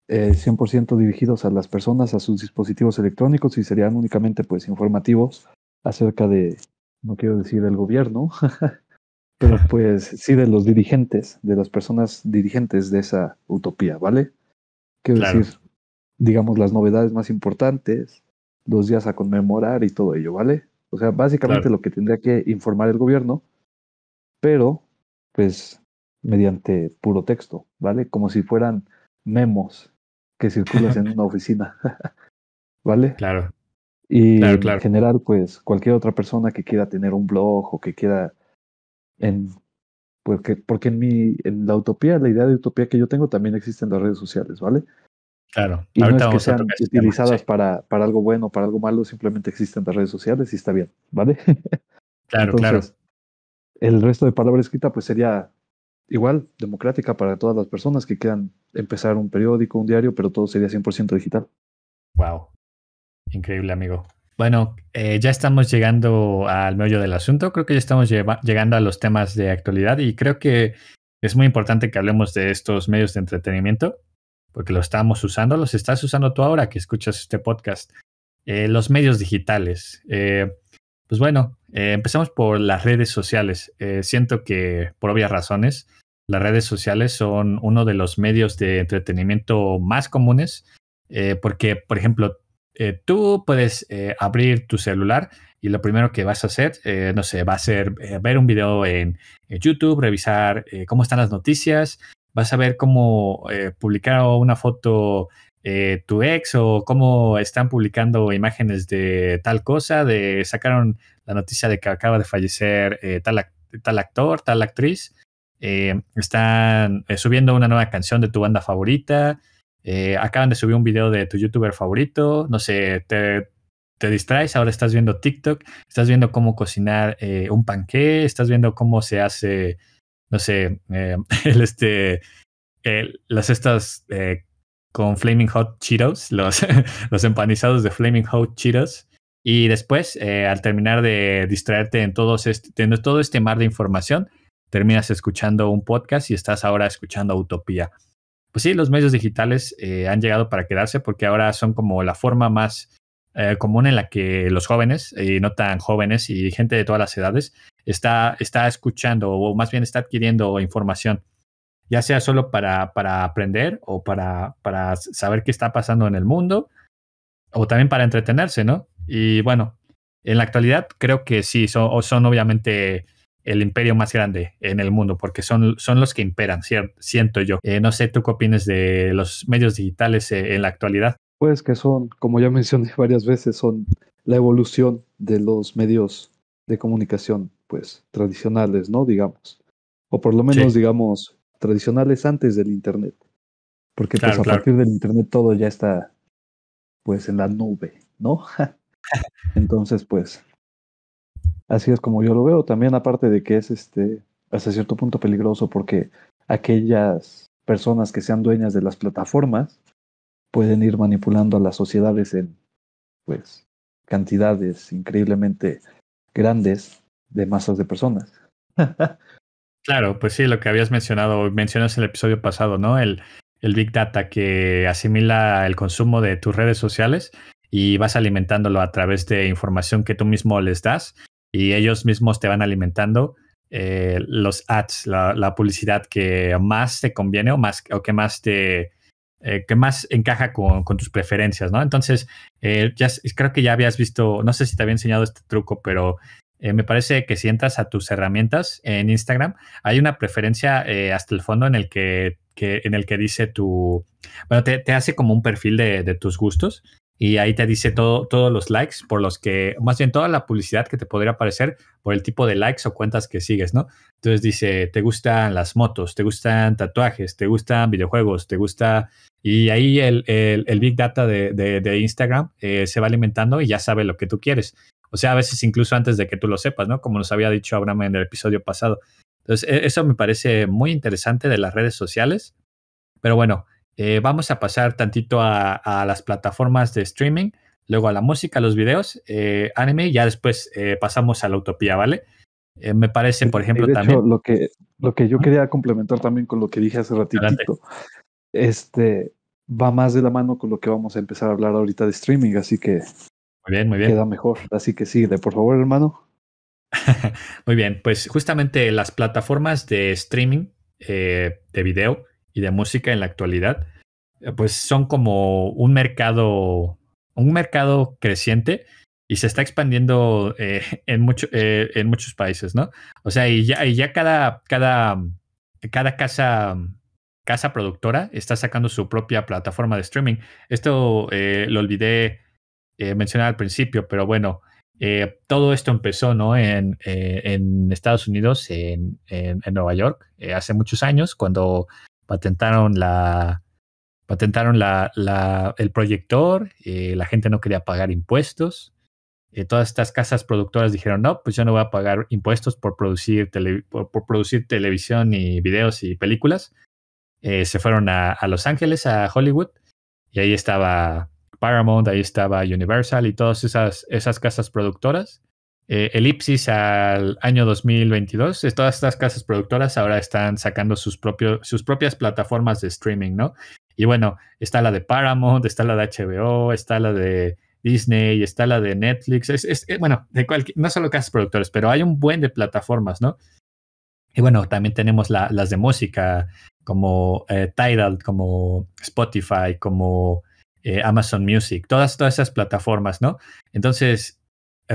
100% eh, dirigidos a las personas, a sus dispositivos electrónicos y serían únicamente pues informativos acerca de, no quiero decir el gobierno, (laughs) pero pues sí de los dirigentes, de las personas dirigentes de esa utopía, ¿vale? Quiero decir, digamos, las novedades más importantes, los días a conmemorar y todo ello, ¿vale? O sea, básicamente lo que tendría que informar el gobierno, pero pues mediante puro texto, ¿vale? Como si fueran memos que circulas en (laughs) una oficina, (laughs) ¿vale? Claro. Y generar, pues cualquier otra persona que quiera tener un blog o que quiera porque, porque en, mi, en la utopía, la idea de utopía que yo tengo también existen las redes sociales, ¿vale? Claro. Y no es que sean utilizadas para, algo bueno, o para algo malo, simplemente existen las redes sociales y está bien, ¿vale? (laughs) Claro, claro. El resto de palabra escrita pues sería igual, democrática para todas las personas que quieran empezar un periódico, un diario, pero todo sería 100% digital. Wow. Increíble, amigo. Bueno, eh, ya estamos llegando al meollo del asunto, creo que ya estamos llegando a los temas de actualidad y creo que es muy importante que hablemos de estos medios de entretenimiento, porque lo estamos usando, los estás usando tú ahora que escuchas este podcast, eh, los medios digitales. Eh, pues bueno, empezamos por las redes sociales. siento que por obvias razones, las redes sociales son uno de los medios de entretenimiento más comunes, porque, por ejemplo, eh, tú puedes eh, abrir tu celular y lo primero que vas a hacer, eh, no sé, va a ser ver un video en YouTube, revisar cómo están las noticias, vas a ver cómo publicar una foto tu ex o cómo están publicando imágenes de tal cosa, de sacaron la noticia de que acaba de fallecer tal actor, tal actriz, están subiendo una nueva canción de tu banda favorita. Eh, acaban de subir un video de tu youtuber favorito, no sé, te, distraes, ahora estás viendo TikTok, estás viendo cómo cocinar eh, un panqué, estás viendo cómo se hace, no sé, eh, (laughs) el este, las estas con Flaming Hot Cheetos, (laughs) los, empanizados de Flaming Hot Cheetos. Y después, al terminar de distraerte en, este, en todo este mar de información, terminas escuchando un podcast y estás ahora escuchando Utopía pues sí, los medios digitales eh, han llegado para quedarse porque ahora son como la forma más eh, común en la que los jóvenes, y no tan jóvenes, y gente de todas las edades, está, está escuchando o más bien está adquiriendo información, ya sea solo para, para aprender o para, para saber qué está pasando en el mundo, o también para entretenerse, ¿no? Y bueno, en la actualidad creo que sí, son, son obviamente el imperio más grande en el mundo, porque son, son los que imperan, siento yo. Eh, no sé, ¿tú qué opinas de los medios digitales eh, en la actualidad? Pues que son, como ya (laughs) mencioné varias veces, son la evolución de los medios de comunicación, pues, tradicionales, ¿no? Digamos. O por lo menos, digamos, tradicionales antes del Internet. Porque pues a partir del Internet todo ya está, pues, en la nube, ¿no? (laughs) Entonces, pues, Así es como yo lo veo. También aparte de que es este hasta cierto punto peligroso porque aquellas personas que sean dueñas de las plataformas pueden ir manipulando a las sociedades en pues cantidades increíblemente grandes de masas de personas. (laughs) claro, pues sí, lo que habías mencionado, mencionas el episodio pasado, ¿no? El, el Big Data que asimila el consumo de tus redes sociales y vas alimentándolo a través de información que tú mismo les das y ellos mismos te van alimentando eh, los ads, la, publicidad que más te conviene o, más, o que más te... Eh, que más encaja con, tus preferencias, ¿no? Entonces, eh, creo que ya habías visto, no sé si te había enseñado este truco, pero me parece que si entras a tus herramientas en Instagram, hay una preferencia hasta el fondo en el que, en el que dice tu, bueno, te, hace como un perfil de, de, tus gustos y ahí te dice todo, todos los likes por los que, más bien toda la publicidad que te podría aparecer por el tipo de likes o cuentas que sigues, ¿no? Entonces dice, te gustan las motos, te gustan tatuajes, te gustan videojuegos, te gusta... Y ahí el, el, Big Data de, de, Instagram eh, se va alimentando y ya sabe lo que tú quieres. O sea, a veces incluso antes de que tú lo sepas, ¿no? Como nos había dicho Abraham en el episodio pasado. Entonces, e, eso me parece muy interesante de las redes sociales. Pero bueno, eh, vamos a pasar tantito a, a, las plataformas de streaming, luego a la música, a los videos, eh, anime, y ya después eh, pasamos a la utopía, ¿vale? me parece, por ejemplo, también. lo que, lo que yo quería complementar también con lo que dije hace ratitito, este va más de la mano con lo que vamos a empezar a hablar ahorita de streaming, así que. Muy bien, muy bien. Queda mejor. Así que sigue, por favor, hermano. (laughs) muy bien, pues justamente las plataformas de streaming de video y de música en la actualidad, eh, pues son como un mercado, un mercado creciente y se está expandiendo eh, (laughs) en, eh, en muchos países, ¿no? O sea, y ya, ya cada, cada, cada casa, casa productora está sacando su propia plataforma de streaming. Esto lo olvidé mencionar al principio, pero bueno, todo esto empezó, ¿no? En, en Estados Unidos, en, en Nueva York, hace muchos años, cuando patentaron la, patentaron el proyector, eh, la gente no quería pagar impuestos. Eh, todas estas casas productoras dijeron, no, pues yo no voy a pagar impuestos por producir, producir televisión y videos y películas. Eh, se fueron a, a, Los Ángeles, a Hollywood, y ahí estaba Paramount, ahí estaba Universal y todas esas, esas casas productoras. Eh, elipsis al año 2022, eh, todas estas casas productoras ahora están sacando sus, propios, sus propias plataformas de streaming, ¿no? Y bueno, está la de Paramount, está la de HBO, está la de Disney, está la de Netflix, es, eh, bueno, de cualquier, no solo casas productoras, pero hay un buen de plataformas, ¿no? Y bueno, también tenemos las de música, como Tidal, como Spotify, como Amazon Music, todas, todas esas plataformas, ¿no? Entonces,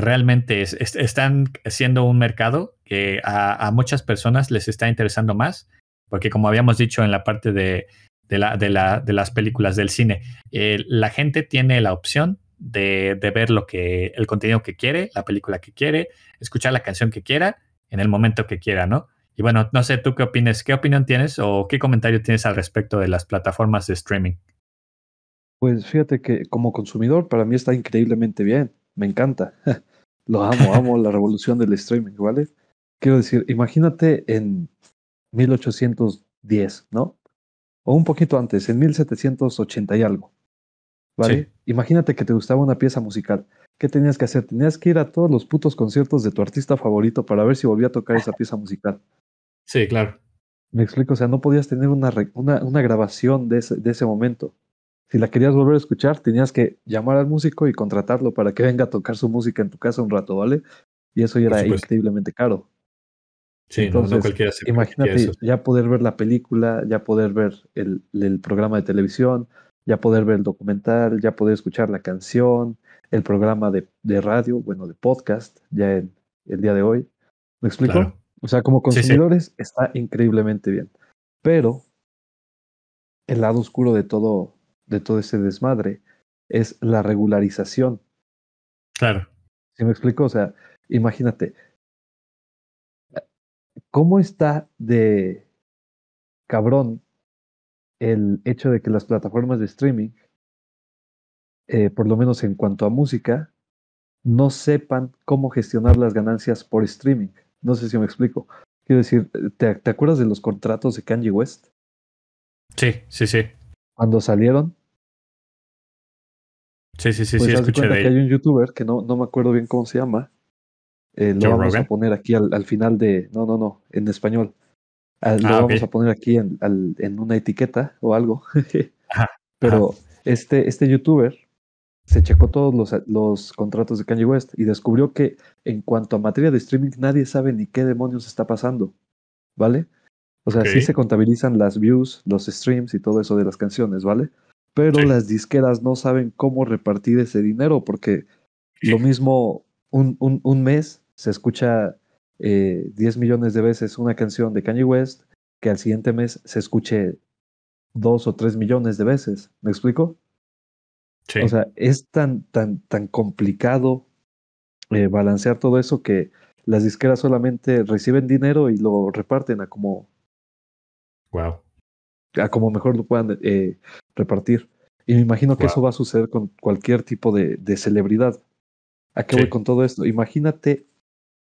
realmente están siendo un mercado que a, muchas personas les está interesando más, porque como habíamos dicho en la parte de, de, la, de, la, de las películas del cine, eh, la gente tiene la opción de, de, ver lo que, el contenido que quiere, la película que quiere, escuchar la canción que quiera, en el momento que quiera, ¿no? Y bueno, no sé, ¿tú qué opinas? ¿Qué opinión tienes o qué comentario tienes al respecto de las plataformas de streaming? Pues fíjate que como consumidor para mí está increíblemente bien me encanta. (laughs) Lo amo, amo la revolución del streaming, ¿vale? Quiero decir, imagínate en 1810, ¿no? O un poquito antes, en 1780 y algo. ¿Vale? Imagínate que te gustaba una pieza musical. ¿Qué tenías que hacer? Tenías que ir a todos los putos conciertos de tu artista favorito para ver si volvía a tocar esa pieza musical. Sí, claro. Me explico, o sea, no podías tener una, una, una grabación de ese, de ese momento. Si la querías volver a escuchar, tenías que llamar al músico y contratarlo para que venga a tocar su música en tu casa un rato, ¿vale? Y eso ya era increíblemente caro. Sí, Entonces, no, cualquiera se Imagínate ya poder ver la película, ya poder ver el, programa de televisión, ya poder ver el documental, ya poder escuchar la canción, el programa de, radio, bueno, de podcast, ya en el día de hoy. ¿Me explico? O sea, como consumidores está increíblemente bien. Pero el lado oscuro de todo de todo ese desmadre es la regularización. Claro. ¿Sí me explico? O sea, imagínate, ¿cómo está de cabrón el hecho de que las plataformas de streaming, eh, por lo menos en cuanto a música, no sepan cómo gestionar las ganancias por streaming? No sé si me explico. Quiero decir, ¿te, te acuerdas de los contratos de Kanye West? Sí, sí, sí cuando salieron. Sí, sí, sí, pues sí, escuché de Hay un youtuber que no, no me acuerdo bien cómo se llama. Eh, lo vamos a poner aquí al, final de. No, no, no, en español. Ah, lo ah, vamos a poner aquí en, en, una etiqueta o algo. (laughs) Pero Este, este youtuber se checó todos los, los, contratos de Kanye West y descubrió que en cuanto a materia de streaming nadie sabe ni qué demonios está pasando, ¿vale? O sea, sí se contabilizan las views, los streams y todo eso de las canciones, ¿vale? Pero las disqueras no saben cómo repartir ese dinero porque lo mismo un, un, un, mes se escucha eh, 10 millones de veces una canción de Kanye West que al siguiente mes se escuche 2 o 3 millones de veces. ¿Me explico? O sea, es tan, tan, tan complicado eh, balancear todo eso que las disqueras solamente reciben dinero y lo reparten a como Wow. A como mejor lo puedan eh, repartir. Y me imagino que eso va a suceder con cualquier tipo de, celebridad. ¿A qué voy con todo esto? Imagínate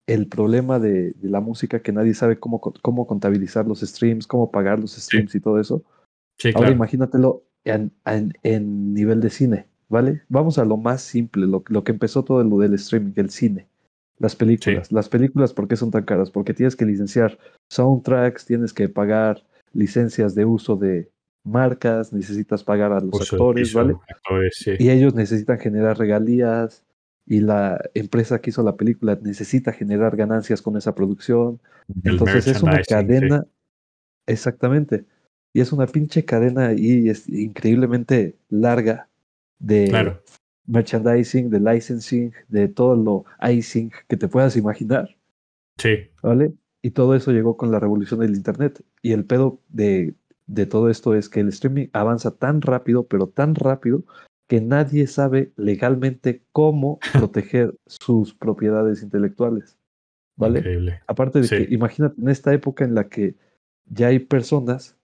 el problema de, la música que nadie sabe cómo, cómo contabilizar los streams, cómo pagar los streams y todo eso. Ahora imagínatelo en, en, nivel de cine, ¿vale? Vamos a lo más simple, lo, que empezó todo lo del streaming, el cine. Las películas. Las películas, ¿por qué son tan caras? Porque tienes que licenciar soundtracks, tienes que pagar licencias de uso de marcas, necesitas pagar a los actores, ¿vale? Y ellos necesitan generar regalías y la empresa que hizo la película necesita generar ganancias con esa producción. Entonces es una cadena, exactamente, y es una pinche cadena y es increíblemente larga de merchandising, de licensing, de todo lo icing que te puedas imaginar. Sí. ¿Vale? Y todo eso llegó con la revolución del Internet. Y el pedo de, todo esto es que el streaming avanza tan rápido, pero tan rápido, que nadie sabe legalmente cómo (laughs) proteger sus propiedades intelectuales. ¿Vale? Increíble. Aparte de que, imagínate, en esta época en la que ya hay personas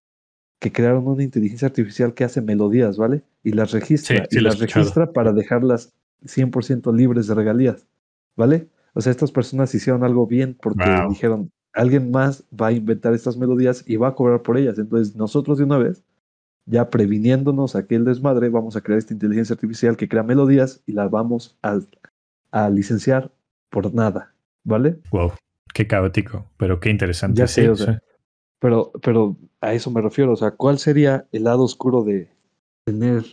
que crearon una inteligencia artificial que hace melodías, ¿vale? Y las registra. y las registra para dejarlas 100% libres de regalías, ¿vale? O sea, estas personas hicieron algo bien porque dijeron, alguien más va a inventar estas melodías y va a cobrar por ellas. Entonces nosotros de una vez, ya previniéndonos aquel desmadre, vamos a crear esta inteligencia artificial que crea melodías y las vamos a, licenciar por nada, ¿vale? Wow, qué caótico, pero qué interesante. pero, pero a eso me refiero, o sea, ¿cuál sería el lado oscuro de tener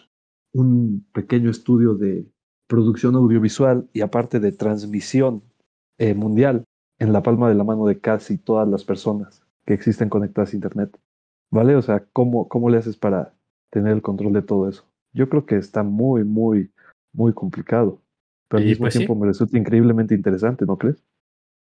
un pequeño estudio de producción audiovisual y aparte de transmisión eh, mundial en la palma de la mano de casi todas las personas que existen conectadas a Internet. ¿Vale? O sea, ¿cómo, cómo le haces para tener el control de todo eso? Yo creo que está muy, muy, muy complicado. Pero al mismo pues tiempo me resulta increíblemente interesante, ¿no crees?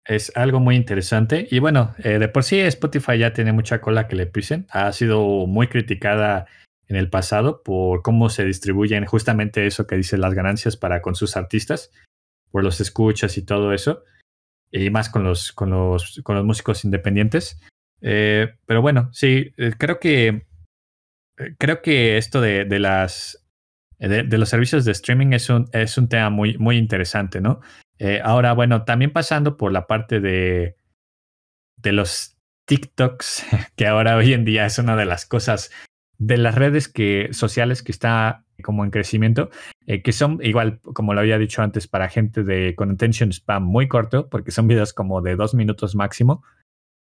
Es algo muy interesante. Y bueno, eh, de por sí Spotify ya tiene mucha cola que le pisen. Ha sido muy criticada en el pasado por cómo se distribuyen justamente eso que dicen las ganancias para con sus artistas, por los escuchas y todo eso y más con los, con los, con los músicos independientes. Eh, pero bueno, sí, eh, creo que eh, creo que esto de, las de, los servicios de streaming es un, es un tema muy, muy interesante, ¿no? ahora, bueno, también pasando por la parte de, de los TikToks, (laughs) que ahora hoy en día es una de las cosas de las redes que, sociales que está como en crecimiento, eh, que son igual, como lo había dicho antes, para gente de con Intention spam muy corto, porque son videos como de dos minutos máximo,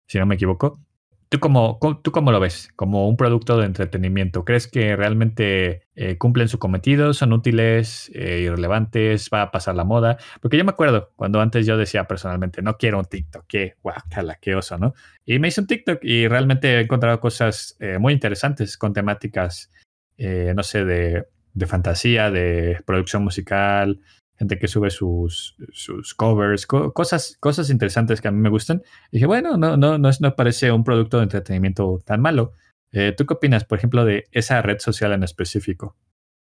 si no me equivoco. ¿Tú como ¿Tú cómo lo ves? ¿Como un producto de entretenimiento? ¿Crees que realmente eh, cumplen su cometido? ¿Son útiles? Eh, ¿Irrelevantes? ¿Va a pasar la moda? Porque yo me acuerdo cuando antes yo decía personalmente, no quiero un TikTok, qué guacala, qué oso, ¿no? Y me hice un TikTok y realmente he encontrado cosas eh, muy interesantes con temáticas, no sé, de de fantasía, de producción musical, gente que sube sus, sus covers, cosas, cosas interesantes que a mí me gustan. Y dije, bueno, no, no, no, no parece un producto de entretenimiento tan malo. Eh, ¿Tú qué opinas, por ejemplo, de esa red social en específico?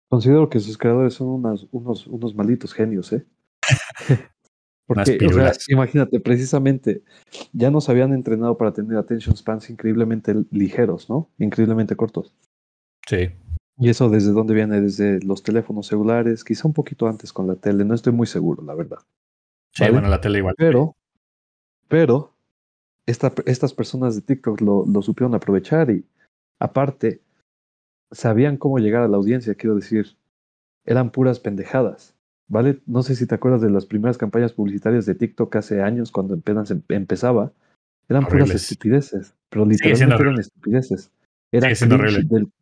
Considero que sus creadores son unos, unos malditos genios, ¿eh? (laughs) Porque, imagínate, precisamente, ya nos habían entrenado para tener attention spans increíblemente ligeros, ¿no? Increíblemente cortos. Sí. ¿Y eso desde dónde viene? ¿Desde los teléfonos celulares? Quizá un poquito antes con la tele, no estoy muy seguro, la verdad. Sí, bueno, la tele igual. Pero, pero, estas personas de TikTok lo, supieron aprovechar y, aparte, sabían cómo llegar a la audiencia, quiero decir, eran puras pendejadas. ¿Vale? No sé si te acuerdas de las primeras campañas publicitarias de TikTok hace años, cuando apenas empezaba. Eran puras estupideces, pero literalmente eran estupideces. Era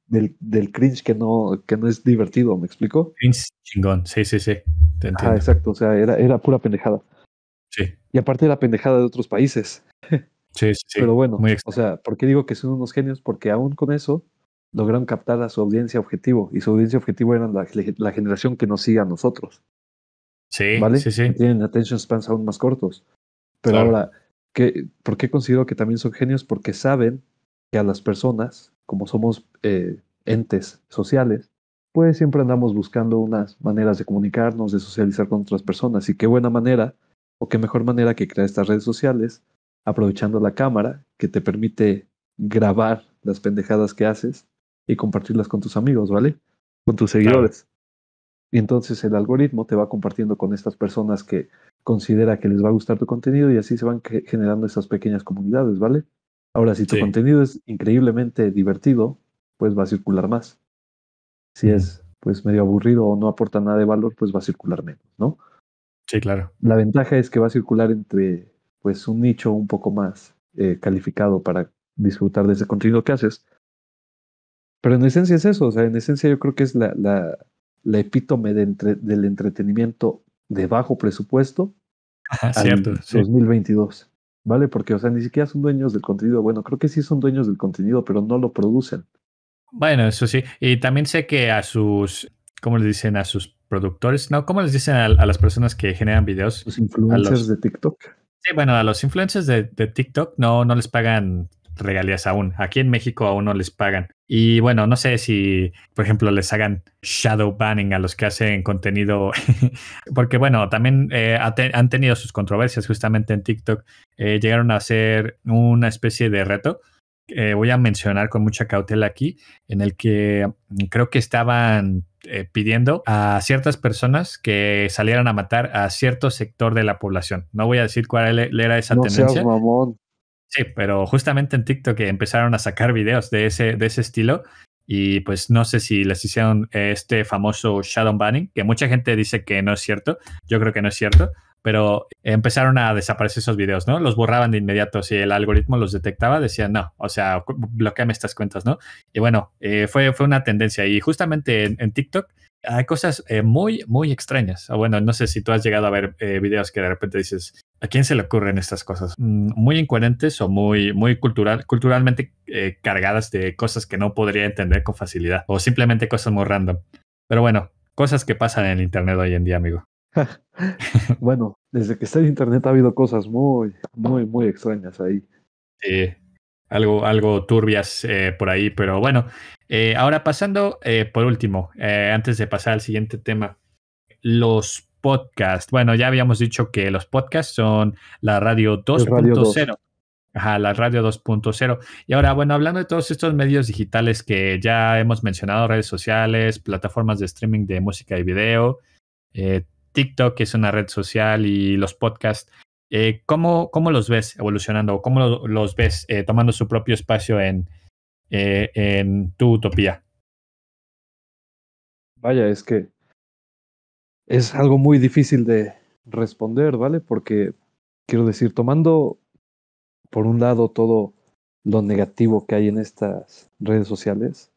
del, del, cringe que no, que no es divertido, ¿me explico? Cringe chingón, sí, sí, sí. Ah, exacto, o sea, era, era pura pendejada. Sí. Y aparte era pendejada de otros países. Sí, sí, Pero bueno, o sea, ¿por qué digo que son unos genios? Porque aún con eso lograron captar a su audiencia objetivo. Y su audiencia objetivo era la, generación que nos sigue a nosotros. Sí, ¿vale? sí, sí. tienen attention spans aún más cortos. Pero ahora, ¿por qué considero que también son genios? Porque saben que a las personas, como somos eh, entes sociales, pues siempre andamos buscando unas maneras de comunicarnos, de socializar con otras personas. Y qué buena manera, o qué mejor manera que crear estas redes sociales, aprovechando la cámara que te permite grabar las pendejadas que haces y compartirlas con tus amigos, ¿vale? Con tus seguidores. Y entonces el algoritmo te va compartiendo con estas personas que considera que les va a gustar tu contenido y así se van generando esas pequeñas comunidades, ¿vale? Ahora, si tu contenido es increíblemente divertido, pues va a circular más. Si es pues medio aburrido o no aporta nada de valor, pues va a circular menos, ¿no? Sí, claro. La ventaja es que va a circular entre pues un nicho un poco más eh, calificado para disfrutar de ese contenido que haces. Pero en esencia es eso, o sea, en esencia yo creo que es la, la, epítome del entretenimiento de bajo presupuesto cierto, 2022. ¿vale? Porque, o sea, ni siquiera son dueños del contenido. Bueno, creo que sí son dueños del contenido, pero no lo producen. Bueno, eso sí. Y también sé que a sus, ¿cómo les dicen? A sus productores, ¿no? ¿Cómo les dicen a, las personas que generan videos? Los influencers de TikTok. Sí, bueno, a los influencers de, de TikTok no, no les pagan regalías aún. Aquí en México aún no les pagan. Y bueno, no sé si, por ejemplo, les hagan shadow banning a los que hacen contenido, (laughs) porque bueno, también eh, han tenido sus controversias justamente en TikTok. Eh, llegaron a hacer una especie de reto. voy a mencionar con mucha cautela aquí, en el que mm, creo que estaban eh, pidiendo a ciertas personas que salieran a matar a cierto sector de la población. No voy a decir cuál era esa tendencia. Sí, pero justamente en TikTok empezaron a sacar videos de ese, de ese estilo y pues no sé si les hicieron eh, este famoso shadow banning, que mucha gente dice que no es cierto, yo creo que no es cierto, pero empezaron a desaparecer esos videos, ¿no? Los borraban de inmediato, si el algoritmo los detectaba, decían, no, o sea, bloqueame estas cuentas, ¿no? Y bueno, eh, fue, fue una tendencia y justamente en TikTok hay cosas eh, muy, muy extrañas. Ah, bueno, no sé si tú has llegado a ver eh, videos que de repente dices, ¿a quién se le ocurren estas cosas? Mm, muy incoherentes o muy, muy cultural, culturalmente eh, cargadas de cosas que no podría entender con facilidad o simplemente cosas muy random. Pero bueno, cosas que pasan en Internet hoy en día, amigo. (laughs) bueno, desde que está en Internet ha habido cosas muy, muy, muy extrañas ahí. Sí, algo, algo turbias eh, por ahí, pero bueno. Eh, ahora pasando, eh, por último, antes de pasar al siguiente tema, los podcasts. Bueno, ya habíamos dicho que los podcasts son la radio 2.0. Ajá, la radio 2.0. Y ahora, bueno, hablando de todos estos medios digitales que ya hemos mencionado, redes sociales, plataformas de streaming de música y video, TikTok que es una red social y los podcasts. Eh, ¿cómo, ¿cómo, los ves evolucionando cómo los ves eh, tomando su propio espacio en, eh, en tu utopía? Vaya, es que es algo muy difícil de responder, ¿vale? Porque quiero decir, tomando por un lado todo lo negativo que hay en estas redes sociales,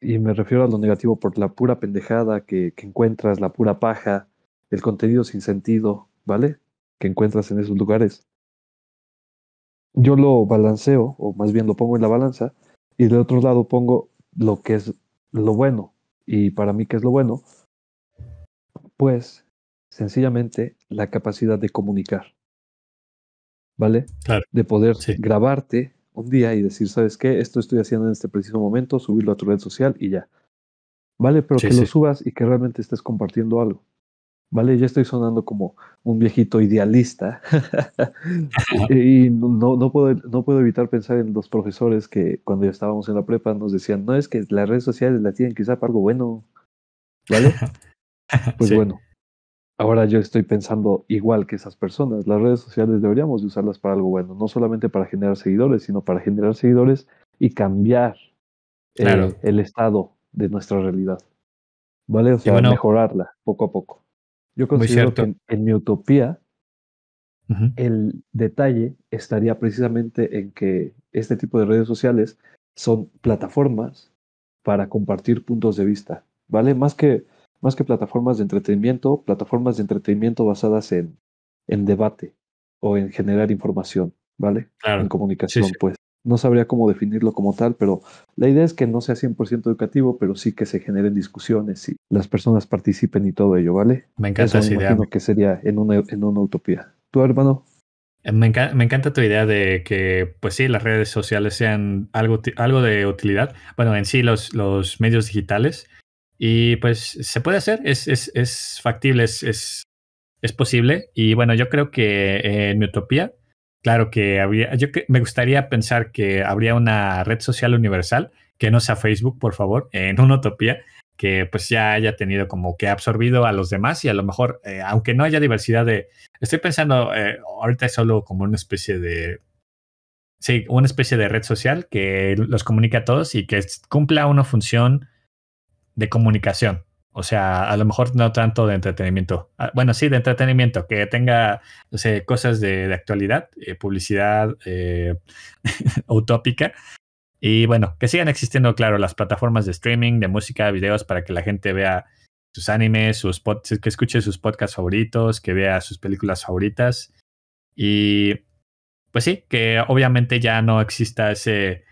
y me refiero a lo negativo por la pura pendejada que encuentras, la pura paja, el contenido sin sentido, ¿vale? Que encuentras en esos lugares. Yo lo balanceo, o más bien lo pongo en la balanza, y del otro lado pongo lo que es lo bueno. Y para mí, ¿qué es lo bueno? Pues sencillamente la capacidad de comunicar. ¿Vale? de poder grabarte un día y decir, ¿sabes qué? Esto estoy haciendo en este preciso momento, subirlo a tu red social y ya. ¿Vale? Pero que lo subas y que realmente estés compartiendo algo. ¿vale? Ya estoy sonando como un viejito idealista (laughs) y no, no, puedo, no puedo evitar pensar en los profesores que cuando estábamos en la prepa nos decían, no, es que las redes sociales las tienen quizá para algo bueno, ¿vale? (laughs) Pues bueno, ahora yo estoy pensando igual que esas personas, las redes sociales deberíamos de usarlas para algo bueno, no solamente para generar seguidores, sino para generar seguidores y cambiar eh, el estado de nuestra realidad, ¿vale? O sea, mejorarla poco a poco. Yo considero que en, mi utopía el detalle estaría precisamente en que este tipo de redes sociales son plataformas para compartir puntos de vista, ¿vale? Más que, más que plataformas de entretenimiento, plataformas de entretenimiento basadas en, en debate o en generar información, ¿vale? En comunicación, pues. No sabría cómo definirlo como tal, pero la idea es que no sea 100% educativo, pero sí que se generen discusiones y las personas participen y todo ello, ¿vale? Me encanta esa idea. Imagino que sería en una, en una utopía. ¿Tu hermano? Eh, me encanta, tu idea de que, pues sí, las redes sociales sean algo, algo de utilidad. Bueno, en sí, los, los medios digitales. Y pues se puede hacer, es, es, factible, es, es, posible. Y bueno, yo creo que eh, en mi utopía Claro que habría, yo me gustaría pensar que habría una red social universal que no sea Facebook, por favor, (laughs) en una utopía que pues ya haya tenido como que absorbido a los demás y a lo mejor, eh, aunque no haya diversidad de, estoy pensando, eh, ahorita es solo como una especie de, sí, una especie de red social que los comunica a todos y que cumpla una función de comunicación, o sea, a lo mejor no tanto de entretenimiento. Ah, bueno, sí, de entretenimiento, que tenga o sea, cosas de, actualidad, eh, publicidad eh, (laughs) utópica. Y bueno, que sigan existiendo, claro, las plataformas de streaming, de música, videos, para que la gente vea sus animes, sus que escuche sus podcasts favoritos, que vea sus películas favoritas. Y pues sí, que obviamente ya no exista ese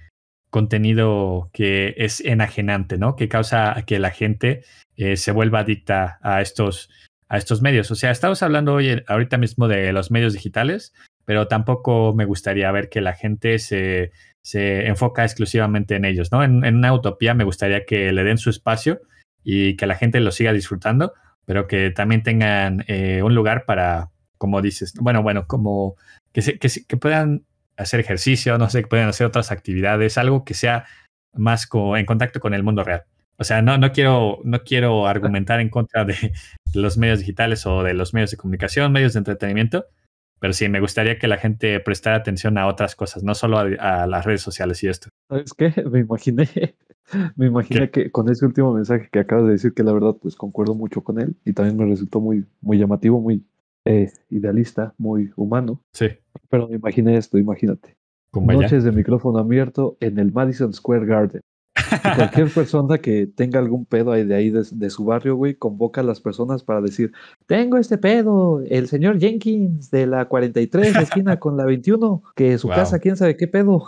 contenido que es enajenante, ¿no? Que causa que la gente eh, se vuelva adicta a estos, a estos medios. O sea, estamos hablando hoy, eh, ahorita mismo de los medios digitales, pero tampoco me gustaría ver que la gente se, se enfoca exclusivamente en ellos, ¿no? En, una utopía me gustaría que le den su espacio y que la gente lo siga disfrutando, pero que también tengan eh, un lugar para, como dices, bueno, bueno, como que, que, puedan hacer ejercicio, no sé, que puedan hacer otras actividades, algo que sea más en contacto con el mundo real. O sea, no, no, quiero, no quiero argumentar en contra de los medios digitales o de los medios de comunicación, medios de entretenimiento, pero sí, me gustaría que la gente prestara atención a otras cosas, no solo a, las redes sociales y esto. ¿Sabes qué? (laughs) Me imaginé, me imaginé que con ese último mensaje que acabas de decir, que la verdad, pues concuerdo mucho con él y también me resultó muy, muy llamativo, muy eh, idealista, muy humano. Sí. Pero me imaginé esto, imagínate. Noches de micrófono abierto en el Madison Square Garden. (laughs) Cualquier persona que tenga algún pedo ahí de ahí de, su barrio, güey, convoca a las personas para decir, tengo este pedo, el señor Jenkins de la 43, (laughs) esquina con la 21, que su casa, quién sabe qué pedo.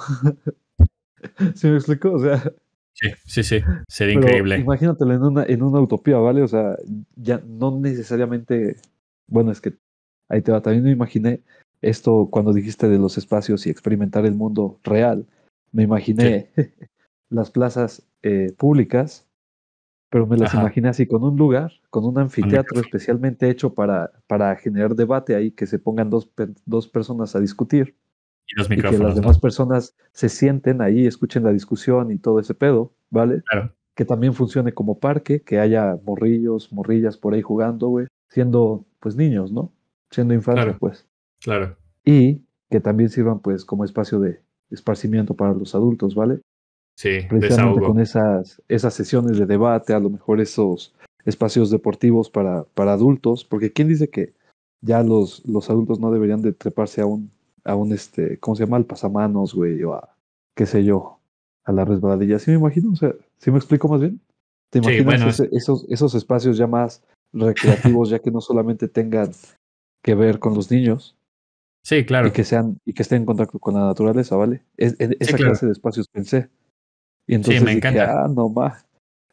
¿Se (laughs) me explicó? O sea... Sí, sí, sí, sería increíble. Imagínatelo en una, en una utopía, ¿vale? O sea, ya no necesariamente, bueno, es que ahí te va, también me imaginé esto cuando dijiste de los espacios y experimentar el mundo real. Me imaginé las plazas eh, públicas, pero me las Ajá. así, con un lugar, con un anfiteatro especialmente hecho para, para generar debate ahí, que se pongan dos, dos personas a discutir. Y, los y que las demás personas se sienten ahí, escuchen la discusión y todo ese pedo, ¿vale? Que también funcione como parque, que haya morrillos, morrillas por ahí jugando, güey, siendo pues niños, ¿no? Siendo infantes, pues. Claro. Y que también sirvan pues como espacio de esparcimiento para los adultos, ¿vale? Sí, precisamente con esas, esas sesiones de debate, a lo mejor esos espacios deportivos para, para adultos, porque ¿quién dice que ya los, los adultos no deberían de treparse a un, a un este, ¿cómo se llama? Al pasamanos, güey, o a, qué sé yo, a la resbaladilla. ¿Sí me imagino? O sea, ¿sí me explico más bien? ¿Te imaginas esos, esos espacios ya más recreativos, ya que no solamente tengan que ver con los niños? Sí, claro. Y que, sean, y que estén en contacto con la naturaleza, ¿vale? en, esa clase de espacios pensé. Y entonces sí, me encanta. ah, no más,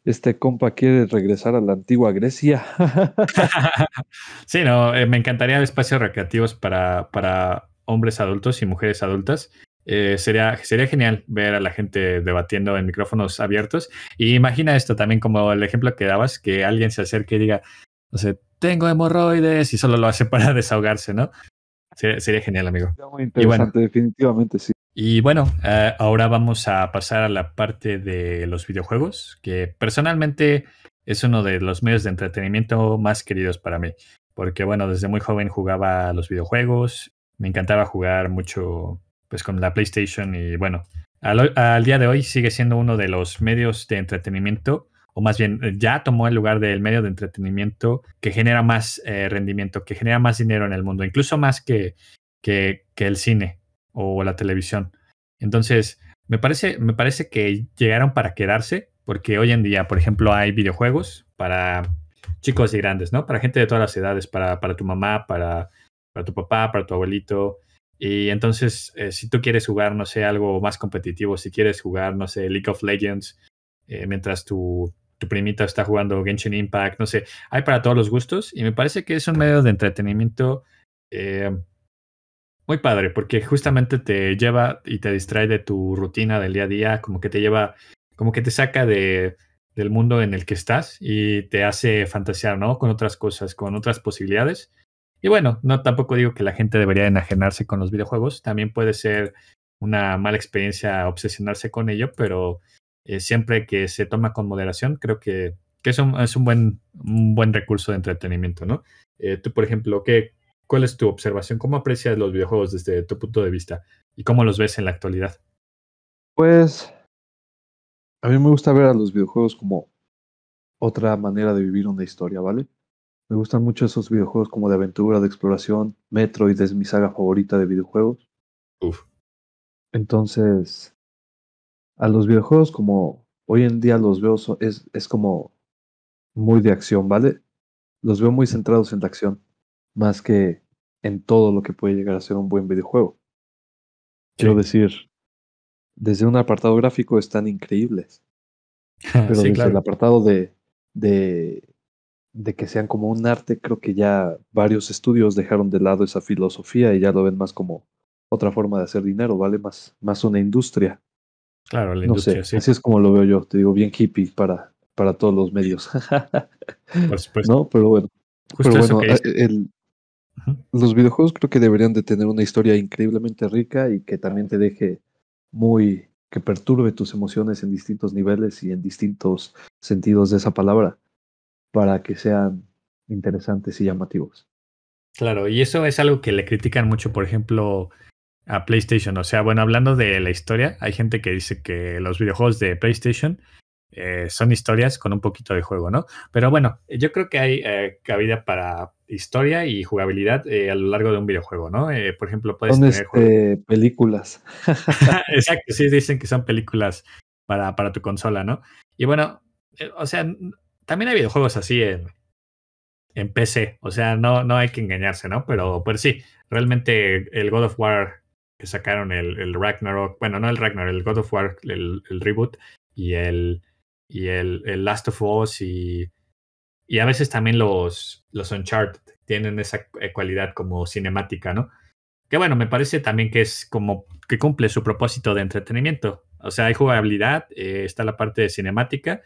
este compa quiere regresar a la antigua Grecia. (laughs) sí, no, eh, me encantaría espacios recreativos para, para hombres adultos y mujeres adultas. Eh, sería, sería genial ver a la gente debatiendo en micrófonos abiertos. Y imagina esto también como el ejemplo que dabas, que alguien se acerque y diga, no sé, tengo hemorroides y solo lo hace (laughs) para desahogarse, ¿no? Sería, genial, amigo. Muy interesante, definitivamente sí. Y bueno, eh, ahora vamos a pasar a la parte de los videojuegos, que personalmente es uno de los medios de entretenimiento más queridos para mí, porque bueno, desde muy joven jugaba a los videojuegos, me encantaba jugar mucho pues con la PlayStation y bueno, al, día de hoy sigue siendo uno de los medios de entretenimiento, o más bien eh, ya tomó el lugar del medio de entretenimiento que genera más eh, rendimiento, que genera más dinero en el mundo, incluso más que, que el cine o la televisión. Entonces, me parece, me parece que llegaron para quedarse, porque hoy en día, por ejemplo, hay videojuegos para chicos y grandes, ¿no? Para gente de todas las edades, para, para tu mamá, para, para tu papá, para tu abuelito. Y entonces, eh, si tú quieres jugar, no sé, algo más competitivo, si quieres jugar, no sé, League of Legends, eh, mientras tu, tu primita está jugando Genshin Impact, no sé, hay para todos los gustos y me parece que es un medio de entretenimiento eh, muy padre, porque justamente te lleva y te distrae de tu rutina del día a día, como que te lleva, como que te saca de, del mundo en el que estás y te hace fantasear, ¿no? Con otras cosas, con otras posibilidades. Y bueno, no tampoco digo que la gente debería enajenarse con los videojuegos, también puede ser una mala experiencia obsesionarse con ello, pero eh, siempre que se toma con moderación, creo que, que es, un, es un, buen, un buen recurso de entretenimiento, ¿no? Eh, tú, por ejemplo, ¿qué, ¿Cuál es tu observación? ¿Cómo aprecias los videojuegos desde tu punto de vista? ¿Y cómo los ves en la actualidad? Pues a mí me gusta ver a los videojuegos como otra manera de vivir una historia, ¿vale? Me gustan mucho esos videojuegos como de aventura, de exploración. Metroid es mi saga favorita de videojuegos. Uf. Entonces, a los videojuegos como hoy en día los veo, es, es como muy de acción, ¿vale? Los veo muy centrados en la acción más que en todo lo que puede llegar a ser un buen videojuego. Quiero decir, desde un apartado gráfico están increíbles. (laughs) Pero desde el apartado de, de, que sean como un arte, creo que ya varios estudios dejaron de lado esa filosofía y ya lo ven más como otra forma de hacer dinero, ¿vale? Más, más una industria. Claro, la industria, sí. Así es como lo veo yo, te digo, bien hippie para, para todos los medios. (laughs) No, pero bueno. pero bueno, el, los videojuegos creo que deberían de tener una historia increíblemente rica y que también te deje muy, que perturbe tus emociones en distintos niveles y en distintos sentidos de esa palabra para que sean interesantes y llamativos. Claro, y eso es algo que le critican mucho, por ejemplo, a PlayStation. O sea, bueno, hablando de la historia, hay gente que dice que los videojuegos de PlayStation eh, son historias con un poquito de juego, ¿no? Pero bueno, yo creo que hay eh, cabida para historia y jugabilidad eh, a lo largo de un videojuego, ¿no? por ejemplo, puedes tener este, películas. (laughs) Exacto, sí dicen que son películas para, para tu consola, ¿no? Y bueno, o sea, también hay videojuegos así en, en PC, o sea, no, no hay que engañarse, ¿no? Pero pues sí, realmente el God of War que sacaron el, Ragnarok, bueno, no el Ragnarok, el God of War, el reboot y el y el, Last of Us y, a veces también los, los Uncharted tienen esa e-, cualidad como cinemática, ¿no? Que bueno, me parece también que es como que cumple su propósito de entretenimiento. O sea, hay jugabilidad, eh, está la parte de cinemática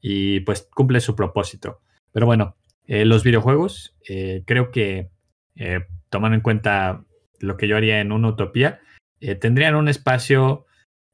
y pues cumple su propósito. Pero bueno, eh, los videojuegos, eh, creo que tomando en cuenta lo que yo haría en una utopía, tendrían un espacio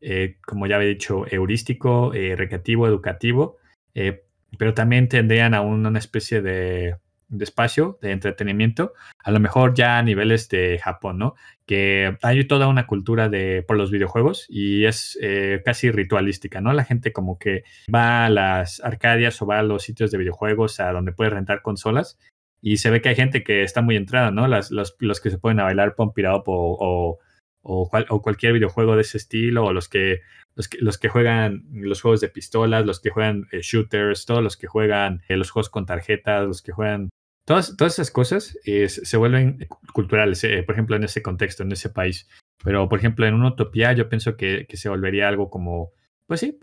eh, como ya había dicho, heurístico, eh, recreativo, educativo, eh, pero también tendrían a una especie de, espacio de entretenimiento, a lo mejor ya a niveles de Japón, ¿no? Que hay toda una cultura de, por los videojuegos y es casi ritualística, ¿no? La gente como que va a las arcadias o va a los sitios de videojuegos a donde puedes rentar consolas y se ve que hay gente que está muy entrada, ¿no? Las, los, que se pueden bailar Pompirado o o, o, cualquier videojuego de ese estilo, o los que, los que, los que juegan los juegos de pistolas, los que juegan eh, shooters, todos los que juegan eh, los juegos con tarjetas, los que juegan... Todas, todas esas cosas eh, se vuelven culturales, por ejemplo, en ese contexto, en ese país. Pero, por ejemplo, en una utopía yo pienso que, se volvería algo como, pues sí,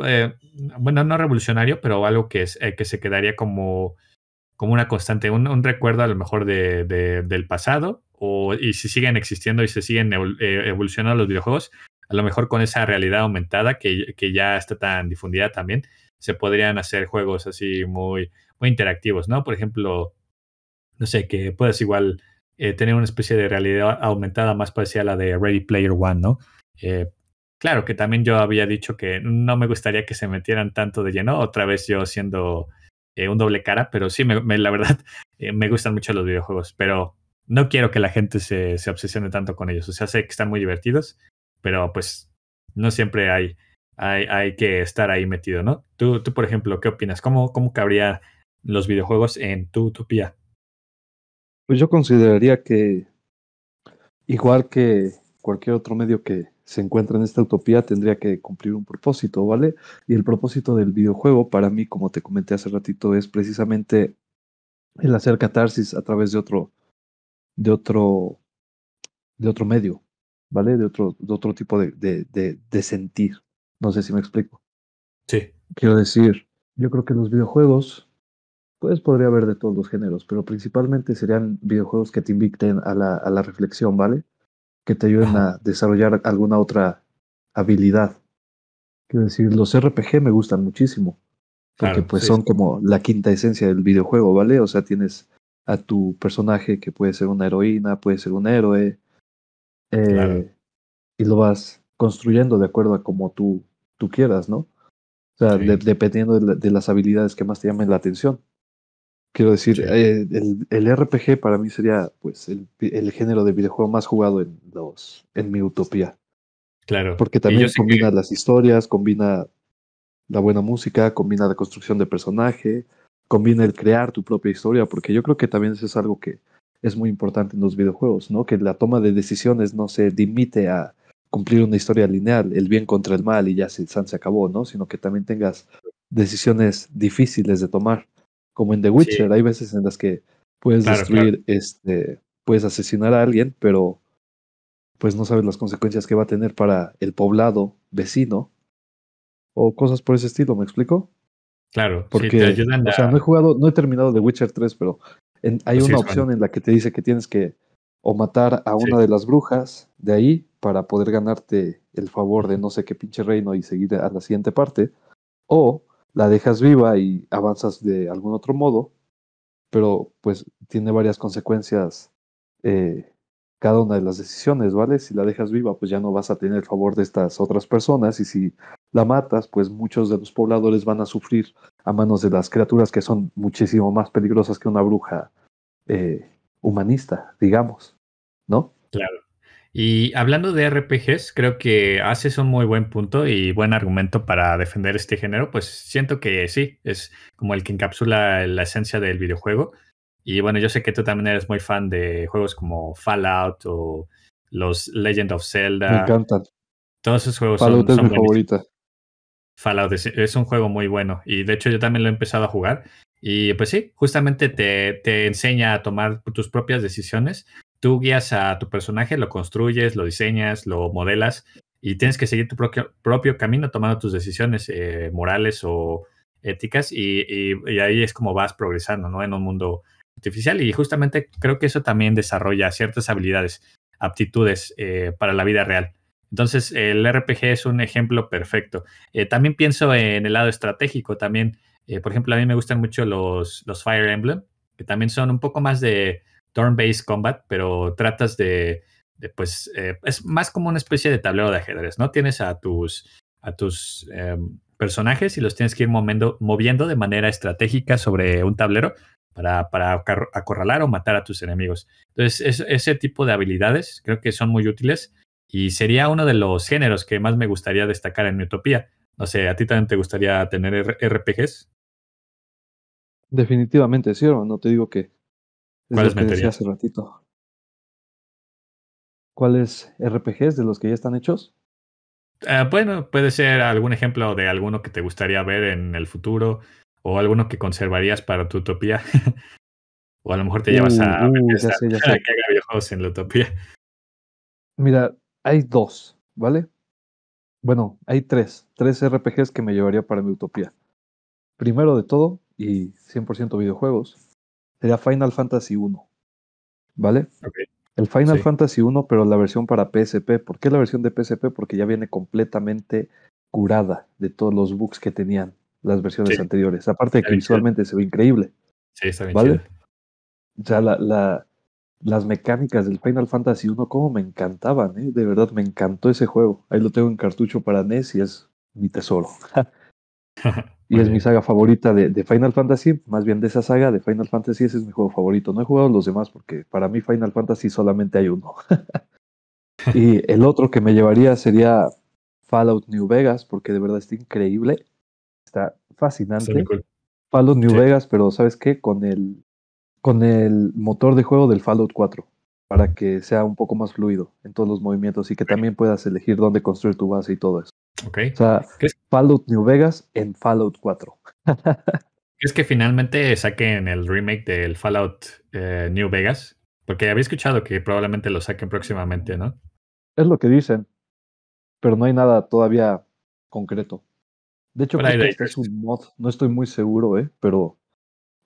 bueno, no revolucionario, pero algo que, es, que se quedaría como, como una constante, un, recuerdo a lo mejor del pasado, o, y si siguen existiendo y se siguen eh, evolucionando los videojuegos, a lo mejor con esa realidad aumentada que, ya está tan difundida también, se podrían hacer juegos así muy, muy interactivos, ¿no? Por ejemplo, no sé, que puedas igual eh, tener una especie de realidad aumentada más parecida a la de Ready Player One, ¿no? Eh, claro que también yo había dicho que no me gustaría que se metieran tanto de lleno, otra vez yo siendo un doble cara, pero sí, la verdad, (laughs) me gustan mucho los videojuegos, pero no quiero que la gente se, obsesione tanto con ellos. O sea, sé que están muy divertidos, pero pues no siempre hay, hay, hay que estar ahí metido, ¿no? Tú, tú por ejemplo, ¿qué opinas? ¿Cómo, cómo cabría los videojuegos en tu utopía? Pues yo consideraría que, igual que cualquier otro medio que se encuentra en esta utopía, tendría que cumplir un propósito, ¿vale? Y el propósito del videojuego, para mí, como te comenté hace ratito, es precisamente el hacer catarsis a través de otro de otro, de otro medio, ¿vale? De otro, de otro tipo de, de, sentir. No sé si me explico. Sí. Quiero decir, yo creo que los videojuegos, pues podría haber de todos los géneros, pero principalmente serían videojuegos que te inviten a la, la reflexión, ¿vale? Que te ayuden a desarrollar alguna otra habilidad. Quiero decir, los RPG me gustan muchísimo, porque pues son como la quinta esencia del videojuego, ¿vale? O sea, tienes a tu personaje, que puede ser una heroína, puede ser un héroe, eh, y lo vas construyendo de acuerdo a como tú, tú quieras, ¿no? O sea, dependiendo de, las habilidades que más te llamen la atención. Quiero decir, eh, el, el, RPG para mí sería pues el, el, género de videojuego más jugado en, los, en mi utopía. Claro. Porque también combina las historias, combina la buena música, combina la construcción de personaje, conviene el crear tu propia historia, porque yo creo que también eso es algo que es muy importante en los videojuegos, ¿no? Que la toma de decisiones no se limite a cumplir una historia lineal, el bien contra el mal y ya se, se acabó, ¿no? Sino que también tengas decisiones difíciles de tomar, como en The Witcher, hay veces en las que puedes destruir, este, puedes asesinar a alguien, pero pues no sabes las consecuencias que va a tener para el poblado vecino o cosas por ese estilo, ¿me explico? Claro, porque o sea, no he jugado, no he terminado The Witcher 3, pero hay pues una opción en la que te dice que tienes que o matar a una de las brujas de ahí para poder ganarte el favor de no sé qué pinche reino y seguir a la siguiente parte, o la dejas viva y avanzas de algún otro modo, pero pues tiene varias consecuencias eh, cada una de las decisiones, ¿vale? Si la dejas viva, pues ya no vas a tener el favor de estas otras personas y si la matas, pues muchos de los pobladores van a sufrir a manos de las criaturas que son muchísimo más peligrosas que una bruja eh, humanista, digamos, ¿no? Claro. Y hablando de RPGs, creo que haces un muy buen punto y buen argumento para defender este género, pues siento que sí, es como el que encapsula la esencia del videojuego. Y bueno, yo sé que tú también eres muy fan de juegos como Fallout o los Legend of Zelda. Me encantan. Todos esos juegos son, son Fallout es un juego muy bueno y de hecho yo también lo he empezado a jugar y pues sí, justamente te, enseña a tomar tus propias decisiones. Tú guías a tu personaje, lo construyes, lo diseñas, lo modelas y tienes que seguir tu propio, camino tomando tus decisiones eh, morales o éticas y, ahí es como vas progresando, ¿no? En un mundo artificial y justamente creo que eso también desarrolla ciertas habilidades, aptitudes eh, para la vida real. Entonces, el RPG es un ejemplo perfecto. Eh, también pienso en el lado estratégico, también, eh, por ejemplo, a mí me gustan mucho los, Fire Emblem, que también son un poco más de turn-based combat, pero tratas de, pues, eh, es más como una especie de tablero de ajedrez, ¿no? Tienes a tus, a tus em, personajes y los tienes que ir moviendo, moviendo de manera estratégica sobre un tablero para, acorralar o matar a tus enemigos. Entonces, ese tipo de habilidades creo que son muy útiles y sería uno de los géneros que más me gustaría destacar en mi utopía. No sé, ¿a ti también te gustaría tener RPGs? Definitivamente, sí, no te digo que. ¿Cuáles que decía hace ratito. ¿Cuáles RPGs de los que ya están hechos? Ah, bueno, puede ser algún ejemplo de alguno que te gustaría ver en el futuro o alguno que conservarías para tu utopía. (laughs) o a lo mejor te llevas a, (laughs) que videojuegos en la utopía. Mira, hay dos, ¿vale? Bueno, hay tres, tres RPGs que me llevaría para mi utopía. Primero de todo, y 100% videojuegos, sería Final Fantasy I, ¿vale? El Final Fantasy I, pero la versión para PSP. ¿Por qué la versión de PSP? Porque ya viene completamente curada de todos los bugs que tenían las versiones anteriores. Aparte de que visualmente se ve increíble. Sí, está bien. ¿Vale? Ya la, la, las mecánicas del Final Fantasy 1, como me encantaban, ¿eh? de verdad me encantó ese juego. Ahí lo tengo en cartucho para NES y es mi tesoro. (laughs) y es mi saga favorita de, de, Final Fantasy, más bien de esa saga de Final Fantasy, ese es mi juego favorito. No he jugado los demás porque para mí Final Fantasy solamente hay uno. (laughs) y el otro que me llevaría sería Fallout New Vegas, porque de verdad está increíble, está fascinante. Fallout New Vegas, pero ¿sabes qué? Con el con el motor de juego del Fallout 4 para que sea un poco más fluido en todos los movimientos y que también puedas elegir dónde construir tu base y todo eso. Okay. O sea, Fallout New Vegas en Fallout 4. (laughs) Es que finalmente saquen el remake del Fallout eh, New Vegas? Porque había escuchado que probablemente lo saquen próximamente, ¿no? Es lo que dicen, pero no hay nada todavía concreto. De hecho, creo que este es un mod, no estoy muy seguro, ¿eh? pero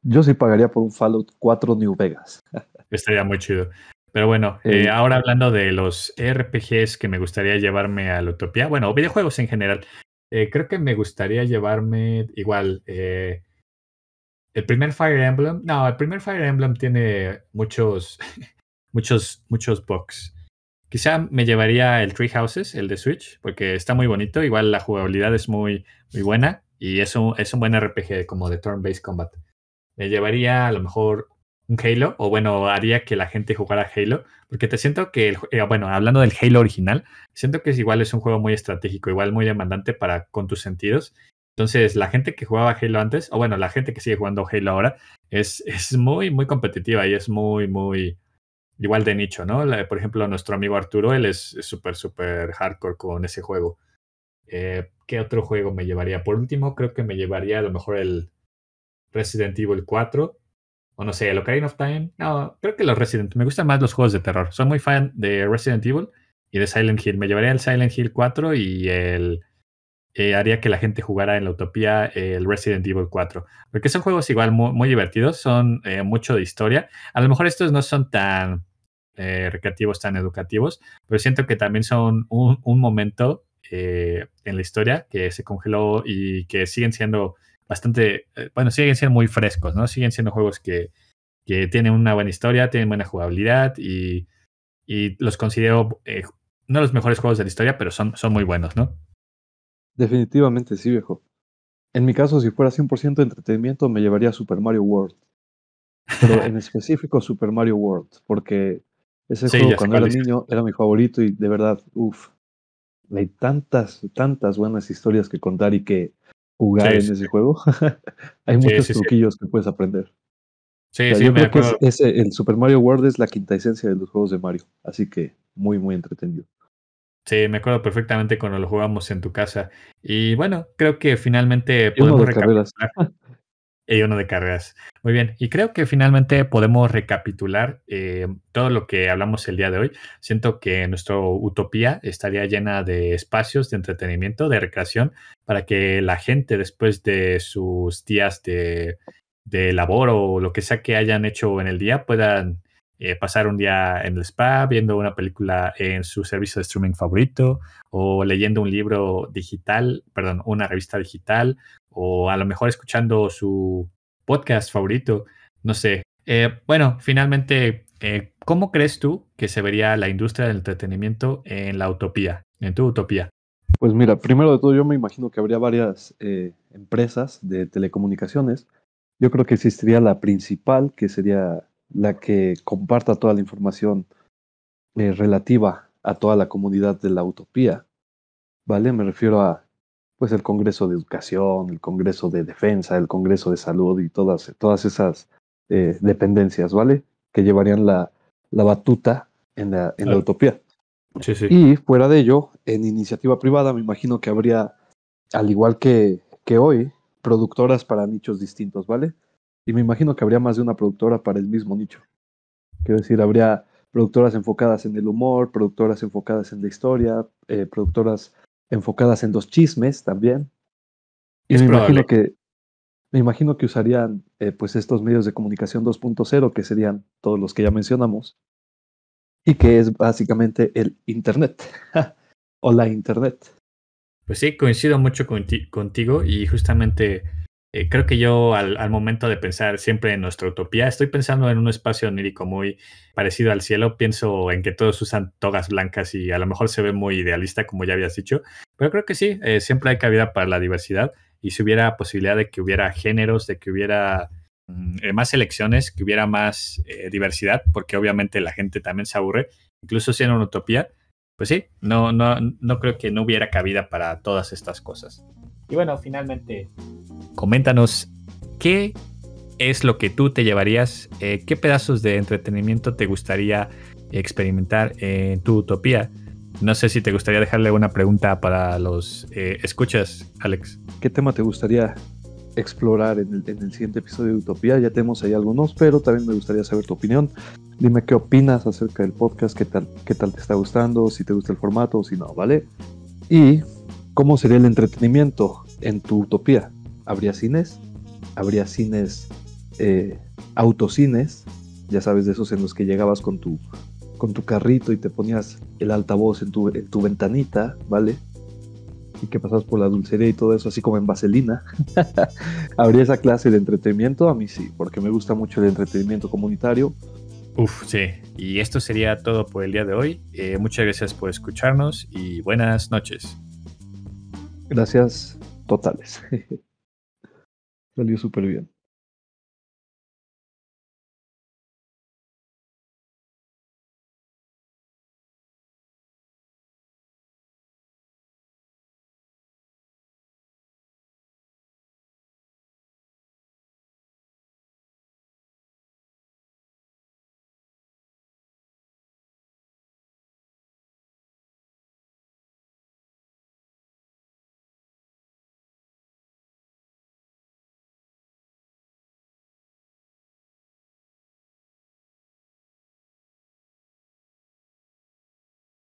yo sí pagaría por un Fallout 4 New Vegas. Estaría muy chido. Pero bueno, eh, ahora hablando de los RPGs que me gustaría llevarme a la utopía, bueno, videojuegos en general, eh, creo que me gustaría llevarme igual eh, el primer Fire Emblem. No, el primer Fire Emblem tiene muchos, (laughs) muchos, muchos bugs. Quizá me llevaría el Tree Houses, el de Switch, porque está muy bonito. Igual la jugabilidad es muy, muy buena y es un, es un buen RPG como de turn-based combat me llevaría a lo mejor un Halo, o bueno, haría que la gente jugara Halo, porque te siento que, eh, bueno, hablando del Halo original, siento que es igual es un juego muy estratégico, igual muy demandante para con tus sentidos. Entonces, la gente que jugaba Halo antes, o bueno, la gente que sigue jugando Halo ahora, es, es muy, muy competitiva y es muy, muy igual de nicho, ¿no? por ejemplo, nuestro amigo Arturo, él es súper, súper hardcore con ese juego. Eh, ¿Qué otro juego me llevaría? Por último, creo que me llevaría a lo mejor el, Resident Evil 4, o no sé, el Ocarina of Time. No, creo que los Resident. Me gustan más los juegos de terror. Soy muy fan de Resident Evil y de Silent Hill. Me llevaría el Silent Hill 4 y el. Eh, haría que la gente jugara en la utopía el Resident Evil 4. Porque son juegos igual muy, divertidos, son eh, mucho de historia. A lo mejor estos no son tan eh, recreativos, tan educativos, pero siento que también son un momento en la historia que se congeló y que siguen siendo bastante, eh, bueno, siguen siendo muy frescos, ¿no? Siguen siendo juegos que, que tienen una buena historia, tienen buena jugabilidad y, y los considero eh, no los mejores juegos de la historia, pero son, son muy buenos, ¿no? Definitivamente sí, viejo. En mi caso, si fuera 100% entretenimiento, me llevaría Super Mario World. Pero en (laughs) específico Super Mario World, porque ese juego cuando era niño era mi favorito y de verdad, uff, hay tantas, tantas buenas historias que contar y que jugar en ese juego. (laughs) Hay muchos truquillos que puedes aprender. Sí, sí, el Super Mario World es la quinta esencia de los juegos de Mario, así que muy, muy entretenido. Sí, me acuerdo perfectamente cuando lo jugamos en tu casa. Y bueno, creo que finalmente podemos recapitular. (laughs) y uno de carreras. Muy bien, y creo que finalmente podemos recapitular eh, todo lo que hablamos el día de hoy. Siento que nuestra utopía estaría llena de espacios de entretenimiento, de recreación, para que la gente después de sus días de, de labor o lo que sea que hayan hecho en el día puedan eh, pasar un día en el spa, viendo una película en su servicio de streaming favorito, o leyendo un libro digital, perdón, una revista digital, o a lo mejor escuchando su podcast favorito, no sé. Eh, bueno, finalmente, eh, ¿cómo crees tú que se vería la industria del entretenimiento en la utopía, en tu utopía? Pues mira, primero de todo yo me imagino que habría varias eh, empresas de telecomunicaciones. Yo creo que existiría la principal, que sería la que comparta toda la información relativa a toda la comunidad de la utopía. ¿Vale? Me refiero a pues el Congreso de Educación, el Congreso de Defensa, el Congreso de Salud y todas, todas esas eh, dependencias, ¿vale? Que llevarían la, batuta en la, en la utopía. Sí, sí. Y fuera de ello, en iniciativa privada me imagino que habría, al igual que, que hoy, productoras para nichos distintos, ¿vale? Y me imagino que habría más de una productora para el mismo nicho. Quiero decir, habría productoras enfocadas en el humor, productoras enfocadas en la historia, eh, productoras enfocadas en dos chismes también. Y me imagino que me imagino que usarían eh, pues estos medios de comunicación 2.0 que serían todos los que ya mencionamos y que es básicamente el internet (laughs) o la internet. Pues sí, coincido mucho contigo y justamente eh, creo que yo al, momento de pensar siempre en nuestra utopía, estoy pensando en un espacio onírico muy parecido al cielo. Pienso en que todos usan togas blancas y a lo mejor se ve muy idealista, como ya habías dicho, pero creo que sí, eh, siempre hay cabida para la diversidad y si hubiera posibilidad de que hubiera géneros, de que hubiera mm, eh, más elecciones, que hubiera más diversidad, porque obviamente la gente también se aburre, incluso si en una utopía, pues sí, no, no, no creo que no hubiera cabida para todas estas cosas. Y bueno, finalmente, coméntanos qué es lo que tú te llevarías, eh, qué pedazos de entretenimiento te gustaría experimentar en tu utopía. No sé si te gustaría dejarle una pregunta para los eh, escuchas, Alex. ¿Qué tema te gustaría explorar en el, siguiente episodio de Utopía? Ya tenemos ahí algunos, pero también me gustaría saber tu opinión. Dime qué opinas acerca del podcast, qué tal, qué tal te está gustando, si te gusta el formato o si no, ¿vale? Y cómo sería el entretenimiento en tu utopía, ¿habría cines? ¿Habría cines, eh, autocines? Ya sabes, de esos en los que llegabas con tu, con tu carrito y te ponías el altavoz en tu, en tu ventanita, ¿vale? y que pasabas por la dulcería y todo eso, así como en vaselina. (laughs) ¿Habría esa clase de entretenimiento? A mí sí, porque me gusta mucho el entretenimiento comunitario. Uf, sí. Y esto sería todo por el día de hoy. Eh, muchas gracias por escucharnos y buenas noches. Gracias totales. (laughs) Salió súper bien.